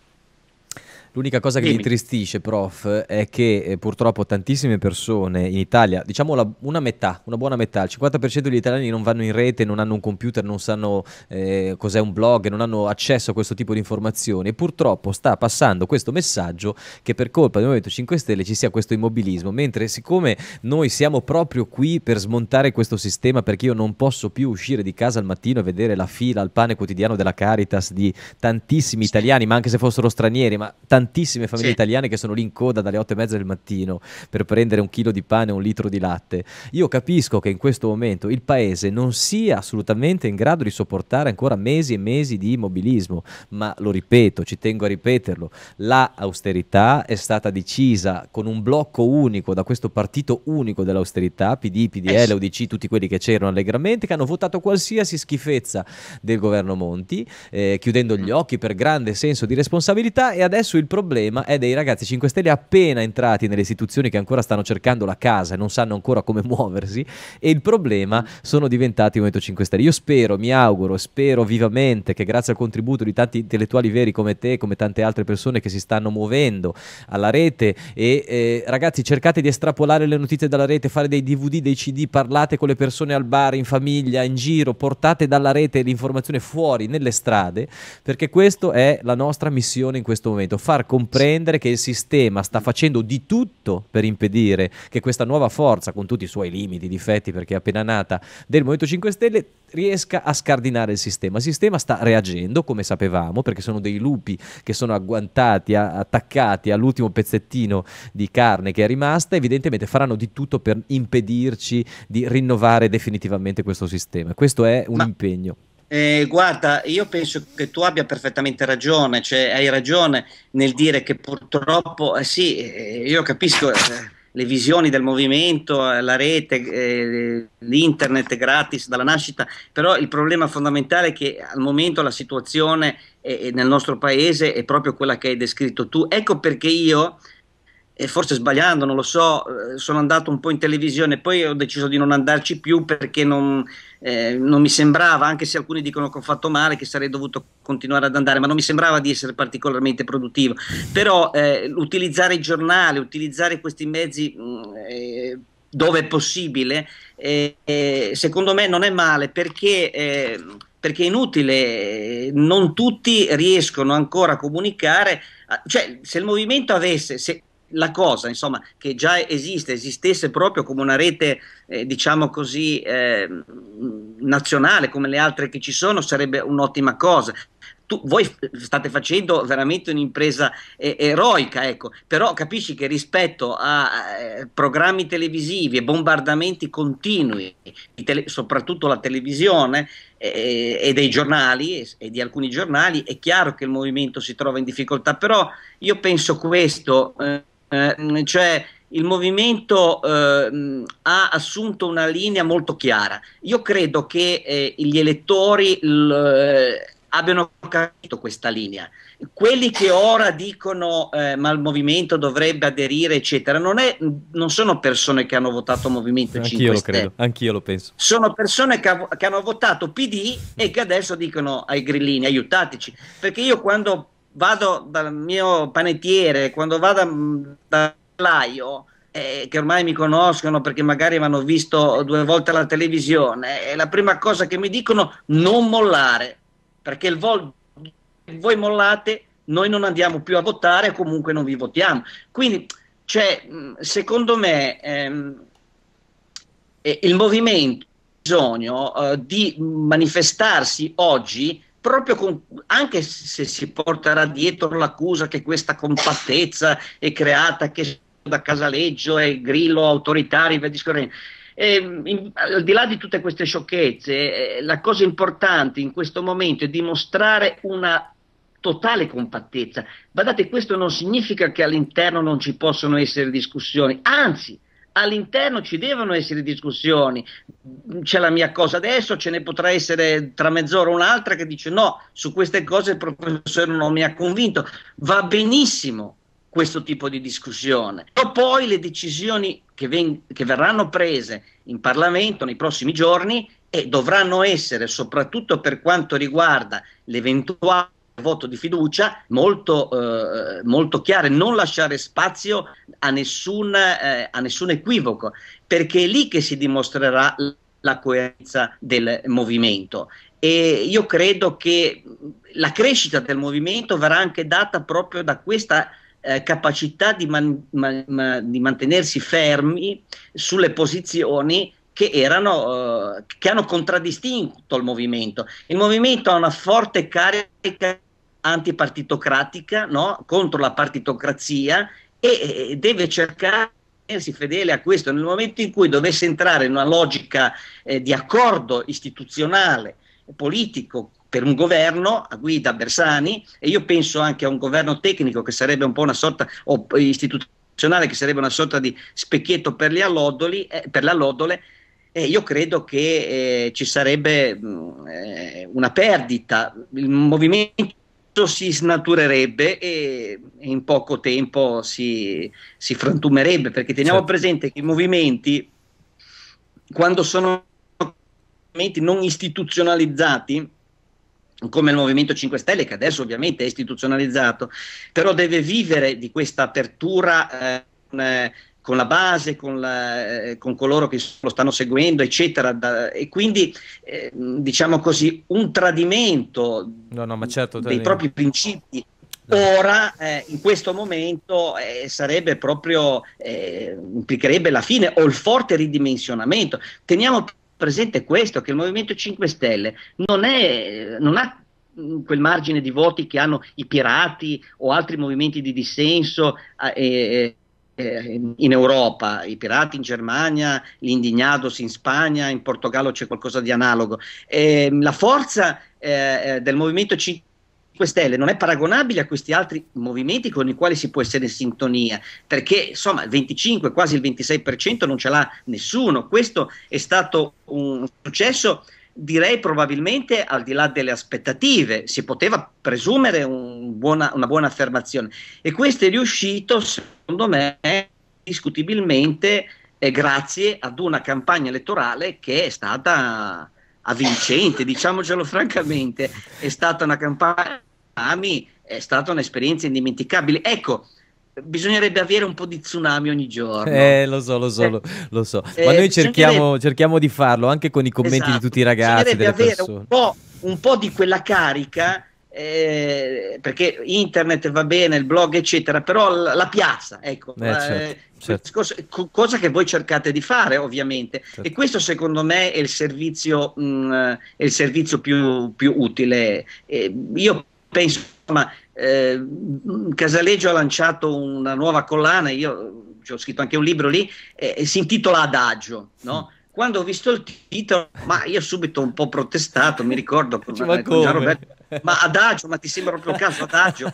L'unica cosa che Dimmi. mi tristisce, prof, è che eh, purtroppo tantissime persone in Italia, diciamo la, una metà, una buona metà, il 50% degli italiani non vanno in rete, non hanno un computer, non sanno eh, cos'è un blog, non hanno accesso a questo tipo di informazioni e purtroppo sta passando questo messaggio che per colpa del Movimento 5 Stelle ci sia questo immobilismo, mentre siccome noi siamo proprio qui per smontare questo sistema perché io non posso più uscire di casa al mattino e vedere la fila al pane quotidiano della Caritas di tantissimi italiani, ma anche se fossero stranieri, ma tantissimi tantissime famiglie sì. italiane che sono lì in coda dalle 8 e mezza del mattino per prendere un chilo di pane o un litro di latte. Io capisco che in questo momento il paese non sia assolutamente in grado di sopportare ancora mesi e mesi di immobilismo, ma lo ripeto, ci tengo a ripeterlo, la è stata decisa con un blocco unico da questo partito unico dell'austerità, PD, PDL, UDC, eh tutti quelli che c'erano allegramente, che hanno votato qualsiasi schifezza del governo Monti, eh, chiudendo gli mm. occhi per grande senso di responsabilità e adesso il problema è dei ragazzi 5 Stelle appena entrati nelle istituzioni che ancora stanno cercando la casa e non sanno ancora come muoversi e il problema sono diventati il Movimento 5 Stelle. Io spero, mi auguro, spero vivamente che grazie al contributo di tanti intellettuali veri come te, come tante altre persone che si stanno muovendo alla rete e eh, ragazzi cercate di estrapolare le notizie dalla rete, fare dei DVD, dei CD, parlate con le persone al bar, in famiglia, in giro, portate dalla rete l'informazione fuori, nelle strade, perché questa è la nostra missione in questo momento, far far comprendere che il sistema sta facendo di tutto per impedire che questa nuova forza, con tutti i suoi limiti, difetti, perché è appena nata, del Movimento 5 Stelle, riesca a scardinare il sistema. Il sistema sta reagendo, come sapevamo, perché sono dei lupi che sono agguantati, attaccati all'ultimo pezzettino di carne che è rimasta, evidentemente faranno di tutto per impedirci di rinnovare definitivamente questo sistema. Questo è un Ma... impegno. Eh, guarda, io penso che tu abbia perfettamente ragione, cioè hai ragione nel dire che purtroppo, eh, sì, eh, io capisco eh, le visioni del movimento, eh, la rete, eh, l'internet gratis dalla nascita, però il problema fondamentale è che al momento la situazione nel nostro paese è proprio quella che hai descritto tu. Ecco perché io e forse sbagliando, non lo so, eh, sono andato un po' in televisione, poi ho deciso di non andarci più perché non, eh, non, mi sembrava, anche se alcuni dicono che ho fatto male, che sarei dovuto continuare ad andare, ma non mi sembrava di essere particolarmente produttivo. Però eh, utilizzare i giornali, utilizzare questi mezzi mm, eh, dove è possibile, eh, eh, secondo me non è male perché... perché è inutile, non tutti riescono ancora a comunicare, cioè se il movimento avesse, se, la cosa, insomma, che già esiste, esistesse proprio come una rete, eh, diciamo così, eh, nazionale come le altre che ci sono, sarebbe un'ottima cosa. Tu, voi state facendo veramente un'impresa eh, eroica, ecco, però capisci che rispetto a eh, programmi televisivi e bombardamenti continui, tele- soprattutto la televisione eh, eh e dei giornali e di alcuni giornali, è chiaro che il movimento si trova in difficoltà, però io penso questo eh, Ehm, cioè il movimento eh, ha assunto una linea molto chiara. Io credo che eh, gli elettori eh, abbiano capito questa linea. Quelli che ora dicono eh, ma il movimento dovrebbe aderire, eccetera, non, è, non sono persone che hanno votato Movimento anch'io 5 Stelle. Credo, anch'io lo penso. Sono persone che, che hanno votato PD e che adesso dicono ai grillini aiutateci. Perché io quando vado dal mio panettiere, quando vado mm, dal laio, eh, che ormai mi conoscono perché magari mi hanno visto due volte alla televisione, è la prima cosa che mi dicono non mollare, perché il vol- voi mollate, noi non andiamo più a votare, comunque non vi votiamo. Quindi, cioè, mm, secondo me, ehm, il movimento ha bisogno eh, di manifestarsi oggi proprio con, anche se si porterà dietro l'accusa che questa compattezza è creata che da Casaleggio e Grillo autoritari, via discorrendo. E, ehm, in, al di là di tutte queste sciocchezze, eh, la cosa importante in questo momento è dimostrare una totale compattezza. Guardate, questo non significa che all'interno non ci possono essere discussioni, anzi, all'interno ci devono essere discussioni. C'è la mia cosa adesso, ce ne potrà essere tra mezz'ora un'altra che dice no, su queste cose il professore non mi ha convinto. Va benissimo questo tipo di discussione. Però poi le decisioni che, ven- che verranno prese in Parlamento nei prossimi giorni e dovranno essere, soprattutto per quanto riguarda l'eventuale voto di fiducia molto, eh, molto chiare, non lasciare spazio a nessun, eh, a nessun equivoco, perché è lì che si dimostrerà la coerenza del movimento. E io credo che la crescita del movimento verrà anche data proprio da questa eh, capacità di, man- ma- ma- di, mantenersi fermi sulle posizioni che, erano, eh, che hanno contraddistinto il movimento. Il movimento ha una forte carica antipartitocratica, no? contro la partitocrazia e deve cercare di tenersi fedele a questo. Nel momento in cui dovesse entrare in una logica eh, di accordo istituzionale, e politico, per un governo a guida Bersani, e io penso anche a un governo tecnico che sarebbe un po' una sorta o istituzionale che sarebbe una sorta di specchietto per, gli allodoli, eh, per le allodole, eh, io credo che eh, ci sarebbe mh, mm, eh, una perdita. Il movimento si snaturerebbe e in poco tempo si, si frantumerebbe perché teniamo certo. presente che i movimenti quando sono movimenti non istituzionalizzati come il Movimento 5 Stelle che adesso ovviamente è istituzionalizzato però deve vivere di questa apertura eh, con la base, con, la, eh, con coloro che lo stanno seguendo, eccetera. Da, e quindi, eh, diciamo così, un tradimento no, no, certo, dei propri principi. Ora, eh, in questo momento, eh, sarebbe proprio, eh, implicherebbe la fine o il forte ridimensionamento. Teniamo presente questo, che il Movimento 5 Stelle non, è, non ha mm, quel margine di voti che hanno i pirati o altri movimenti di dissenso eh, eh eh, in Europa, i pirati in Germania, gli indignados in Spagna, in Portogallo c'è qualcosa di analogo. E ehm, la forza eh, eh del Movimento 5 Stelle non è paragonabile a questi altri movimenti con i quali si può essere in sintonia, perché insomma il 25, quasi il 26% non ce l'ha nessuno. Questo è stato un successo direi probabilmente al di là delle aspettative, si poteva presumere un buona, una buona affermazione e questo è riuscito secondo me discutibilmente eh, grazie ad una campagna elettorale che è stata avvincente, diciamocelo francamente, è stata una campagna è stata un'esperienza indimenticabile. Ecco, bisognerebbe avere un po' di tsunami ogni giorno. Eh, lo so, lo so, eh, lo, so. Ma eh, noi cerchiamo, cerchiamo, di farlo anche con i commenti esatto, di tutti i ragazzi. Delle avere Un, po', un po' di quella carica. Eh, perché internet va bene, il blog eccetera, però la, la piazza, ecco, eh, la, certo, eh, certo. Cosa, cosa, che voi cercate di fare ovviamente certo. e questo secondo me è il servizio, mh, mm, è il servizio più, più utile. Eh, io penso insomma, eh, Casaleggio ha lanciato una nuova collana, io cioè, ho scritto anche un libro lì, eh, si intitola Adagio, no? Quando ho visto il titolo, ma io subito un po' protestato, mi ricordo con, ma con Gian Roberto, eh. ma Adagio, ma ti sembra proprio il caso Adagio?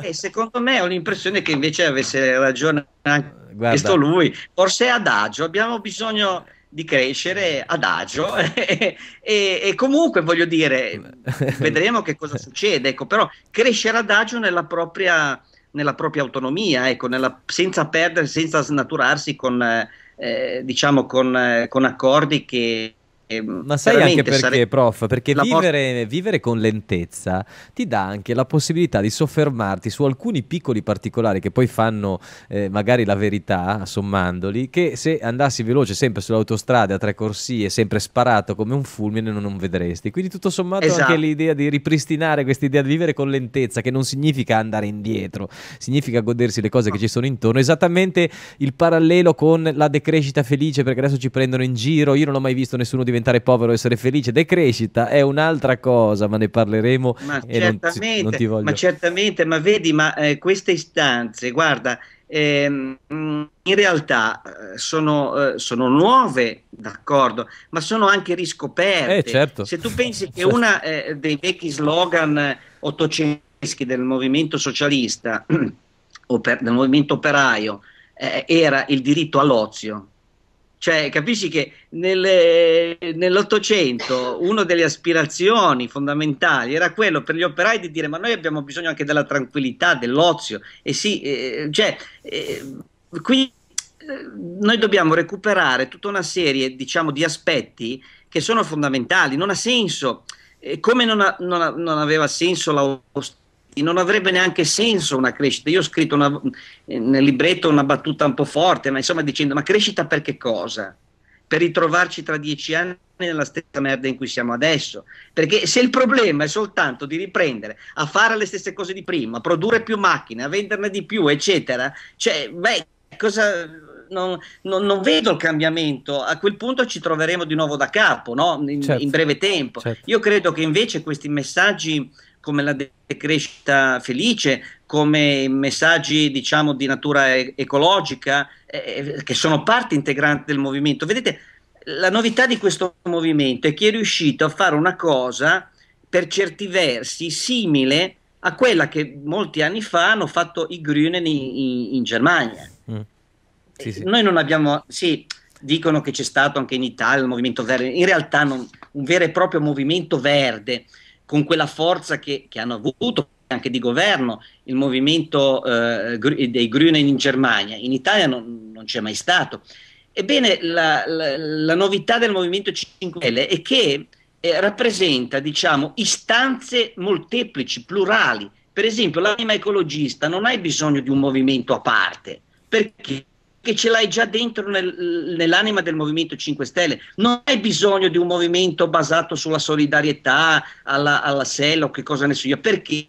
E secondo me ho l'impressione che invece avesse ragione anche Guarda. questo lui, forse Adagio, abbiamo bisogno di crescere mm. ad agio e, e, comunque voglio dire vedremo che cosa succede ecco però crescere ad agio nella propria, nella propria autonomia ecco nella, senza perdere senza snaturarsi con eh, diciamo con, eh, con accordi che Mm, Ma sai anche perché, sare... prof? Perché vivere, por- vivere, con lentezza ti dà anche la possibilità di soffermarti su alcuni piccoli particolari che poi fanno eh, magari la verità, sommandoli, che se andassi veloce sempre sull'autostrada a tre corsie, sempre sparato come un fulmine, non, non vedresti. Quindi tutto sommato esatto. anche l'idea di ripristinare questa idea di vivere con lentezza, che non significa andare indietro, significa godersi le cose che ah. ci sono intorno, esattamente il parallelo con la decrescita felice, perché adesso ci prendono in giro, io non ho mai visto nessuno di diventare povero, essere felice, decrescita è un'altra cosa, ma ne parleremo. Ma, certamente, non ti, non ma certamente, ma vedi, ma eh, queste istanze, guarda, ehm, in realtà eh, sono, eh, sono, nuove, d'accordo, ma sono anche riscoperte. Eh, certo. Se tu pensi che certo. uno eh, dei vecchi slogan ottocenteschi del movimento socialista, o per, del movimento operaio, eh, era il diritto all'ozio, cioè, capisci che nelle, nell'Ottocento una delle aspirazioni fondamentali era quello per gli operai di dire ma noi abbiamo bisogno anche della tranquillità, dell'ozio. E sì, eh, cioè, eh, quindi eh, noi dobbiamo recuperare tutta una serie, diciamo, di aspetti che sono fondamentali. Non ha senso, come non, ha, non, ha, non aveva senso l'austerità non avrebbe neanche senso una crescita. Io ho scritto una, nel libretto una battuta un po' forte, ma insomma dicendo ma crescita per che cosa? Per ritrovarci tra dieci anni nella stessa merda in cui siamo adesso. Perché se il problema è soltanto di riprendere a fare le stesse cose di prima, produrre più macchine, a venderne di più, eccetera, cioè, beh, cosa, non, non, non, vedo il cambiamento, a quel punto ci troveremo di nuovo da capo no? in, certo. in, breve tempo. Certo. Io credo che invece questi messaggi come la decrescita felice, come messaggi diciamo, di natura e- ecologica, eh, eh, che sono parte integrante del movimento. Vedete, la novità di questo movimento è che è riuscito a fare una cosa per certi versi simile a quella che molti anni fa hanno fatto i Grünen in, in Germania. Mm. Sì, sì. Noi non abbiamo, sì, dicono che c'è stato anche in Italia il movimento verde, in realtà non, un vero e proprio movimento verde con quella forza che, che hanno avuto anche di governo il movimento eh, dei Grünen in Germania, in Italia non, non c'è mai stato. Ebbene, la, la, la, novità del Movimento 5 Stelle è che eh, rappresenta diciamo, istanze molteplici, plurali. Per esempio, l'anima ecologista non ha bisogno di un movimento a parte, perché che ce l'hai già dentro nel, nell'anima del Movimento 5 Stelle. Non hai bisogno di un movimento basato sulla solidarietà, alla, alla sella o che cosa ne so io, perché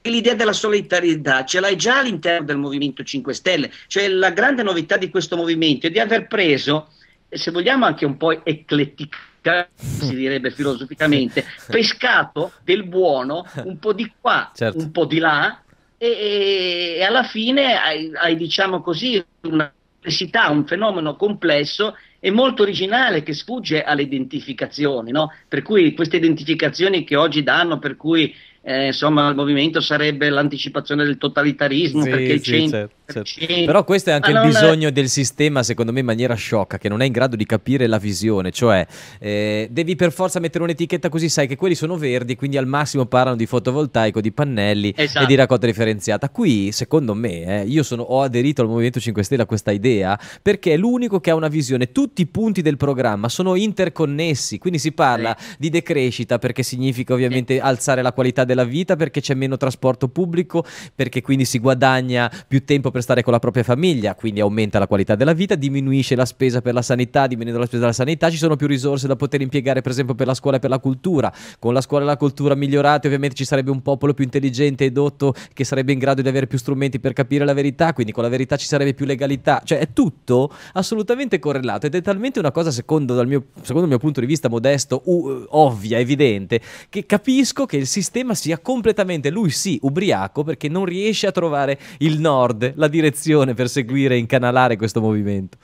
l'idea della solidarietà ce l'hai già all'interno del Movimento 5 Stelle. Cioè la grande novità di questo movimento è di aver preso, se vogliamo anche un po' ecletticamente, si mm. direbbe filosoficamente, pescato del buono un po' di qua, certo. un po' di là, e, e alla fine hai, hai diciamo così, una complessità, un fenomeno complesso e molto originale che sfugge alle identificazioni, no? per cui queste identificazioni che oggi danno, per cui eh, insomma il movimento sarebbe l'anticipazione del totalitarismo, sì, perché il centro certo Certo. Però questo è anche il bisogno è... del sistema, secondo me, in maniera sciocca, che non è in grado di capire la visione. Cioè, eh, devi per forza mettere un'etichetta così sai che quelli sono verdi, quindi al massimo parlano di fotovoltaico, di pannelli esatto. e di esatto. raccolta differenziata. Qui, secondo me, eh, io sono, ho aderito al Movimento 5 Stelle a questa idea perché è l'unico che ha una visione. Tutti i punti del programma sono interconnessi, quindi si parla sì. di decrescita perché significa ovviamente sì. alzare la qualità della vita, perché c'è meno trasporto pubblico, perché quindi si guadagna più tempo per per stare con la propria famiglia, quindi aumenta la qualità della vita, diminuisce la spesa per la sanità, diminuendo la spesa della sanità ci sono più risorse da poter impiegare per esempio per la scuola e per la cultura, con la scuola e la cultura migliorate ovviamente ci sarebbe un popolo più intelligente e dotto che sarebbe in grado di avere più strumenti per capire la verità, quindi con la verità ci sarebbe più legalità, cioè è tutto assolutamente correlato ed è talmente una cosa secondo, mio, secondo il mio punto di vista modesto, uh, ovvia, evidente, che capisco che il sistema sia completamente, lui sì, ubriaco perché non riesce a trovare il nord, la direzione per seguire e incanalare questo movimento.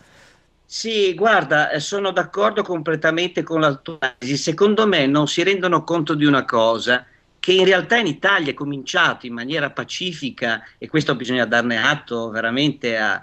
Sì, guarda, eh, sono d'accordo completamente con la tua analisi. Secondo me non si rendono conto di una cosa, che in realtà in Italia è cominciato in maniera pacifica, e questo bisogna darne atto veramente a,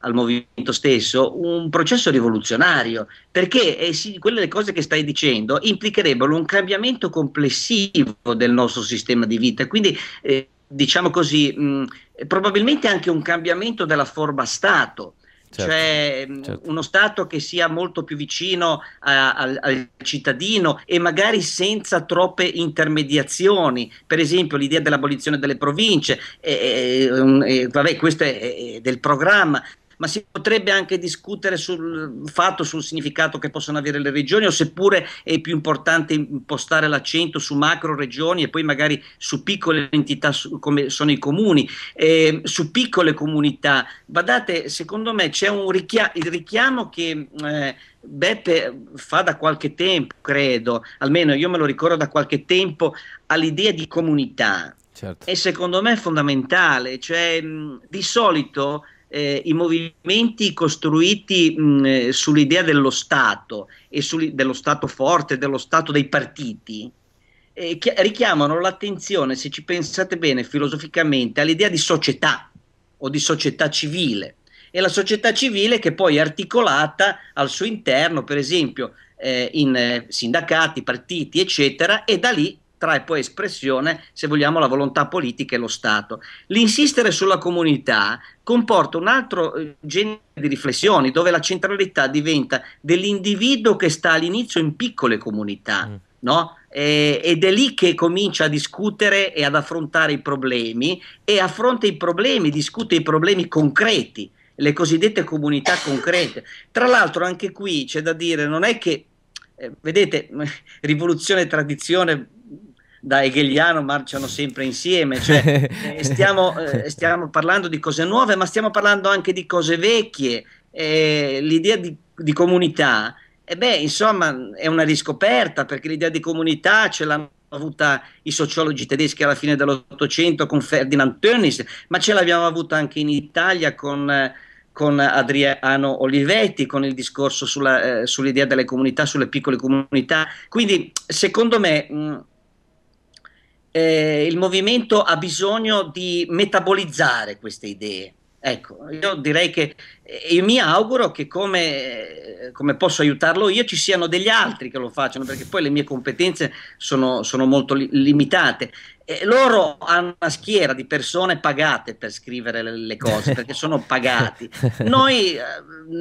al movimento stesso, un processo rivoluzionario, perché eh, sì, quelle cose che stai dicendo implicherebbero un cambiamento complessivo del nostro sistema di vita. Quindi, eh, diciamo così, mh, probabilmente anche un cambiamento della forma Stato. Certo, cioè mm, certo. uno Stato che sia molto più vicino a, a, al cittadino e magari senza troppe intermediazioni, per esempio l'idea dell'abolizione delle province, eh, eh, eh, eh vabbè, questo è, è eh, del programma, ma si potrebbe anche discutere sul fatto, sul significato che possono avere le regioni o seppure è più importante impostare l'accento su macro regioni e poi magari su piccole entità su, come sono i comuni, eh, su piccole comunità. Badate, secondo me c'è un richiamo, il richiamo che... Eh, Beppe fa da qualche tempo, credo, almeno io me lo ricordo da qualche tempo, all'idea di comunità. Certo. E secondo me è fondamentale, cioè di solito eh, i movimenti costruiti mh, eh, sull'idea dello Stato e su, dello Stato forte, dello Stato dei partiti, eh, richiamano l'attenzione, se ci pensate bene filosoficamente, all'idea di società o di società civile. E la società civile che poi è articolata al suo interno, per esempio, eh, in eh, sindacati, partiti, eccetera, e da lì trae poi espressione, se vogliamo, la volontà politica e lo Stato. L'insistere sulla comunità comporta un altro eh, genere di riflessioni dove la centralità diventa dell'individuo che sta all'inizio in piccole comunità, mm. no? ed è lì che comincia a discutere e ad affrontare i problemi e affronta i problemi, discute i problemi concreti, le cosiddette comunità concrete. Tra l'altro anche qui c'è da dire, non è che, eh, vedete, rivoluzione e tradizione da Hegeliano marciano sempre insieme, cioè, eh, stiamo, eh, stiamo, parlando di cose nuove ma stiamo parlando anche di cose vecchie, eh, l'idea di, di comunità, eh beh, insomma è una riscoperta perché l'idea di comunità ce l'hanno avuta i sociologi tedeschi alla fine dell'Ottocento con Ferdinand Tönnies, ma ce l'abbiamo avuta anche in Italia con, con Adriano Olivetti, con il discorso sulla, eh, sull'idea delle comunità, sulle piccole comunità. Quindi, secondo me, mh, eh, il movimento ha bisogno di metabolizzare queste idee. Ecco, io direi che eh, io mi auguro che come, eh, come, posso aiutarlo io ci siano degli altri che lo facciano, perché poi le mie competenze sono, sono molto li- limitate. E eh, loro hanno una schiera di persone pagate per scrivere le, cose perché sono pagati. Noi eh,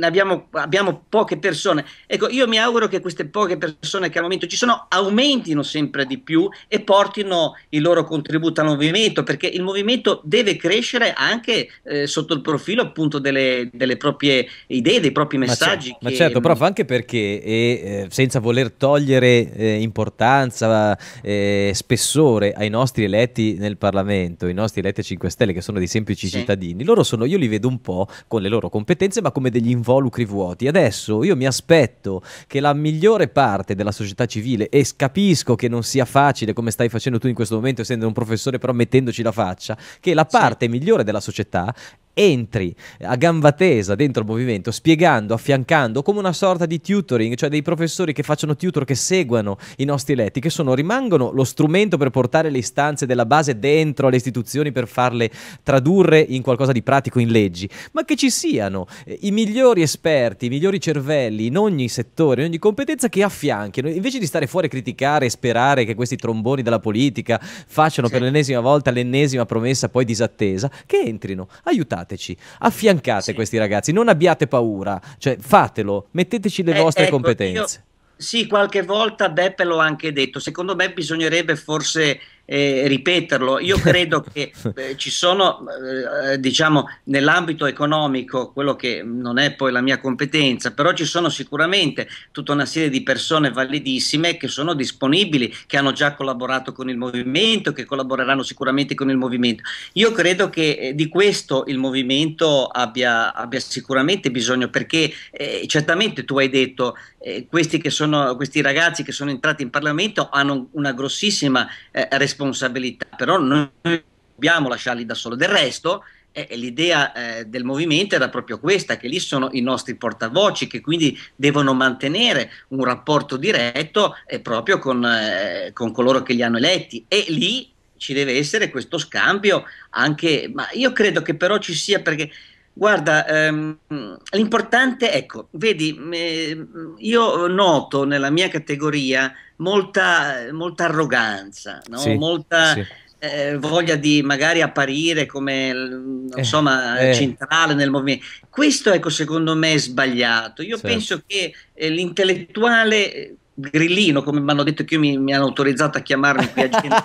abbiamo, abbiamo, poche persone. Ecco, io mi auguro che queste poche persone che al momento ci sono aumentino sempre di più e portino il loro contributo al movimento perché il movimento deve crescere anche eh, sotto il profilo appunto delle, delle, proprie idee, dei propri certo, messaggi. Ma, ma certo, prof, anche perché eh, eh senza voler togliere eh, importanza, spessore ai nostri nostri eletti nel Parlamento, i nostri eletti a 5 Stelle, che sono dei semplici sì. cittadini, loro sono, io li vedo un po' con le loro competenze, ma come degli involucri vuoti. Adesso io mi aspetto che la migliore parte della società civile, e capisco che non sia facile come stai facendo tu in questo momento, essendo un professore, però mettendoci la faccia, che la parte sì. migliore della società entri a gamba tesa dentro il movimento, spiegando, affiancando, come una sorta di tutoring, cioè dei professori che facciano tutor, che seguono i nostri letti, che sono, rimangono lo strumento per portare le istanze della base dentro alle istituzioni per farle tradurre in qualcosa di pratico, in leggi, ma che ci siano eh, i migliori esperti, i migliori cervelli in ogni settore, in ogni competenza che affianchino, invece di stare fuori a criticare e sperare che questi tromboni della politica facciano sì. per l'ennesima volta l'ennesima promessa poi disattesa, che entrino, aiutati aiutateci, affiancate sì. questi ragazzi, non abbiate paura, cioè fatelo, metteteci le eh, vostre ecco, competenze. Io, sì, qualche volta Beppe l'ho anche detto, secondo me bisognerebbe forse eh, ripeterlo. Io credo che eh, ci sono, eh, diciamo, nell'ambito economico, quello che non è poi la mia competenza, però ci sono sicuramente tutta una serie di persone validissime che sono disponibili, che hanno già collaborato con il movimento, che collaboreranno sicuramente con il movimento. Io credo che eh, di questo il movimento abbia, abbia sicuramente bisogno, perché eh, certamente tu hai detto, eh, questi, sono, questi ragazzi che sono entrati in Parlamento hanno una grossissima responsabilità responsabilità, però noi dobbiamo lasciarli da solo. Del resto, eh, eh, l'idea eh, del movimento era proprio questa, che lì sono i nostri portavoci che quindi devono mantenere un rapporto diretto eh, proprio con, eh, con coloro che li hanno eletti e lì ci deve essere questo scambio anche, ma io credo che però ci sia perché Guarda, ehm, l'importante, ecco, vedi, mm, eh, io noto nella mia categoria molta, molta arroganza, no? sì, molta sì. Eh, voglia di magari apparire come insomma, eh, eh, centrale nel movimento. Questo ecco, secondo me è sbagliato. Io sì. Certo. penso che eh, l'intellettuale eh, grillino, come mi hanno detto che io mi, mi hanno autorizzato a chiamarmi qui a gente.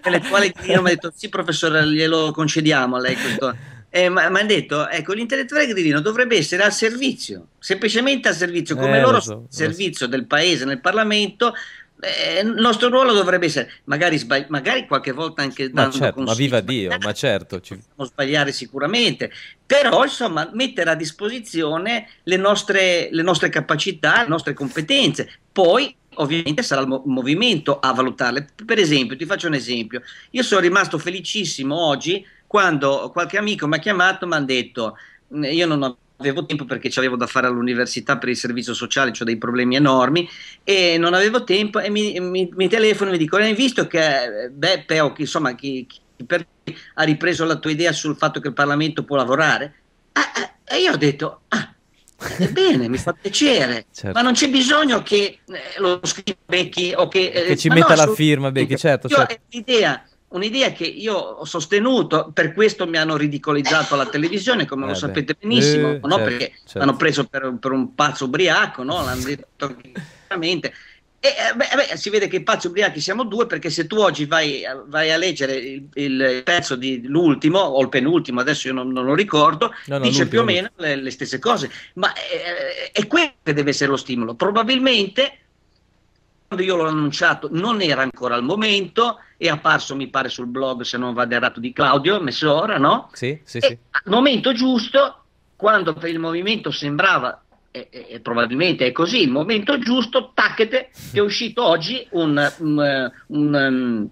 intellettuale grillino mi ha detto sì professore glielo concediamo a lei questo eh, mi hanno detto, ecco, l'intellettuale grillino dovrebbe essere al servizio, semplicemente al servizio, come eh, loro lo so, servizio lo so. del paese nel Parlamento, eh, il nostro ruolo dovrebbe essere, magari, sbagli- magari qualche volta anche dando certo, ma certo, consigli. Ma viva Dio, ma, ma certo. Ci... Possiamo sbagliare sicuramente, però insomma mettere a disposizione le nostre, le nostre capacità, le nostre competenze. Poi ovviamente sarà il movimento a valutarle. Per esempio, ti faccio un esempio. Io sono rimasto felicissimo oggi quando qualche amico mi ha chiamato e mi ha detto mm, io non avevo tempo perché avevo da fare all'università per il servizio sociale, ho cioè dei problemi enormi e non avevo tempo e mi, mi, mi telefono e mi dicono hai visto che Beppe o chi, insomma chi, chi per, ha ripreso la tua idea sul fatto che il Parlamento può lavorare? Ah, ah", e io ho detto, ah, bene, mi fa piacere, certo. ma non c'è bisogno che eh, lo scriva Becchi o che... che eh, ci metta no, la firma Becchi, certo. certo. L'idea un'idea che io ho sostenuto, per questo mi hanno ridicolizzato alla televisione, come eh lo beh. sapete benissimo, eh, no? certo, perché mi certo. hanno preso per, per, un pazzo ubriaco, no? l'hanno detto chiaramente. E, eh, beh, eh, beh, si vede che pazzi ubriachi siamo due perché se tu oggi vai, vai a leggere il, il, pezzo di l'ultimo o il penultimo, adesso io non, non lo ricordo, no, no, dice più o meno le, le stesse cose, ma eh, eh, è quello che deve essere lo stimolo. Probabilmente io l'ho annunciato non era ancora il momento, è apparso mi pare sul blog se non vado errato di Claudio messo ora, no? Sì, sì, sì. Al momento giusto, quando per il movimento sembrava, e, e probabilmente è così, il momento giusto, tacchete, è uscito oggi un, un, un, um,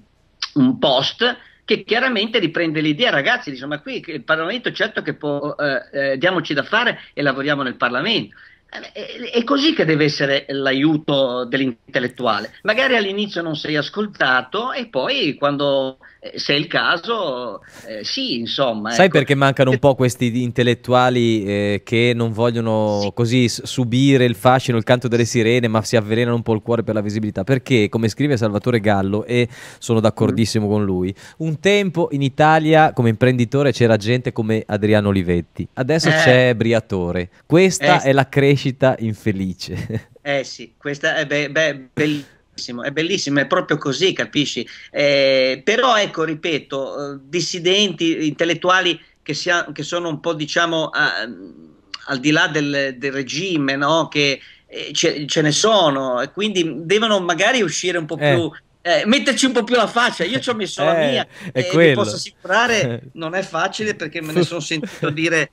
un post che chiaramente riprende l'idea, ragazzi, diciamo, ma qui il Parlamento certo che può, eh, eh, diamoci da fare e lavoriamo nel Parlamento. Eh, è così che deve essere l'aiuto dell'intellettuale. Magari all'inizio non sei ascoltato e poi quando se è il caso, eh, sì, insomma. Sai ecco. perché mancano un po' questi intellettuali eh, che non vogliono sì. così subire il fascino, il canto delle sirene, ma si avvelenano un po' il cuore per la visibilità? Perché, come scrive Salvatore Gallo, e sono d'accordissimo mm. con lui, un tempo in Italia come imprenditore c'era gente come Adriano Olivetti, adesso eh. c'è Briatore. Questa eh. è la crescita infelice. Eh sì, questa è eh, be- be- bellissima è bellissimo, è proprio così, capisci? Eh, però ecco, ripeto, eh, dissidenti, intellettuali che, sia, che sono un po', diciamo, a, al di là del, del regime, no? Che eh, ce, ce, ne sono, e quindi devono magari uscire un po' eh. più. Eh, metterci un po' più la faccia, io ci ho messo la eh, mia e vi posso assicurare non è facile perché me ne sono sentito dire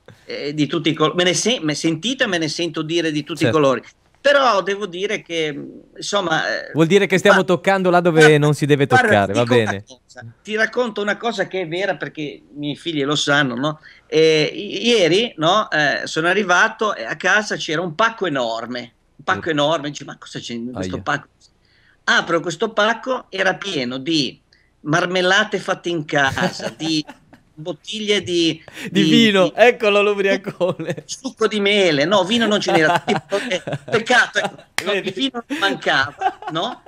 di tutti i colori, me ne, se- me sentita me ne sento dire di tutti certo. i colori, però devo dire che, insomma... Eh, Vuol dire che stiamo ma, toccando là dove guarda, non si deve toccare, va bene. ti racconto una cosa che è vera perché i miei figli lo sanno, no? Eh, ieri no, eh, sono arrivato e a casa c'era un pacco enorme, un pacco oh. enorme, dice ma cosa c'è in questo oh, pacco? Apro questo pacco, era pieno di marmellate fatte in casa, di bottiglie di, di, di vino, di, eccolo l'ubriacone. Succo di mele, no, vino non ce n'era. Peccato, ecco, il vino non mancava, no?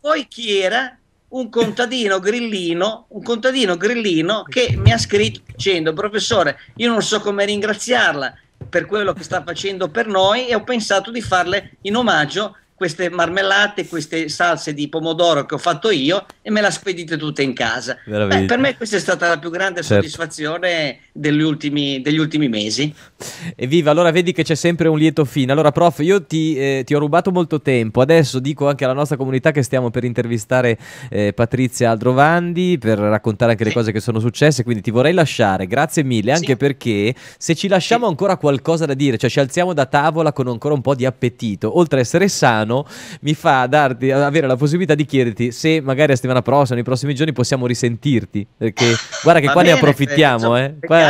Poi chi era? Un contadino grillino, un contadino grillino che mi ha scritto dicendo, professore, io non so come ringraziarla per quello che sta facendo per noi e ho pensato di farle in omaggio queste marmellate, queste salse di pomodoro che ho fatto io e me la spedite tutte in casa. Beh, per me questa è stata la più grande certo. soddisfazione degli ultimi, degli ultimi mesi. Evviva, allora vedi che c'è sempre un lieto fine. Allora, prof, io ti, eh, ti, ho rubato molto tempo. Adesso dico anche alla nostra comunità che stiamo per intervistare eh, Patrizia Aldrovandi per raccontare anche sì. le cose che sono successe. Quindi ti vorrei lasciare. Grazie mille, anche sì. perché se ci lasciamo sì. ancora qualcosa da dire, cioè ci alziamo da tavola con ancora un po' di appetito, oltre a essere sano, mi fa darti, avere la possibilità di chiederti se magari la settimana prossima, nei prossimi giorni, possiamo risentirti. Perché guarda che Va qua bene, ne approfittiamo, eh. Qua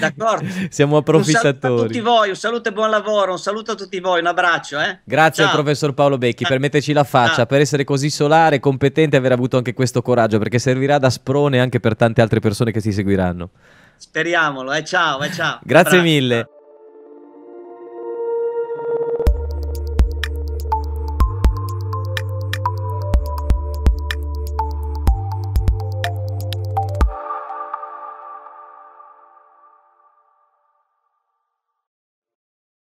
d'accordo. Siamo approfittatori. Un saluto a tutti voi, un saluto e buon lavoro, un saluto a tutti voi, un abbraccio. Eh? Grazie Ciao. al professor Paolo Becchi ah. per metterci la faccia, Ciao. Ah. per essere così solare, competente e aver avuto anche questo coraggio, perché servirà da sprone anche per tante altre persone che si seguiranno. Speriamolo, eh? ciao, eh? ciao. Grazie Abbraccio. mille.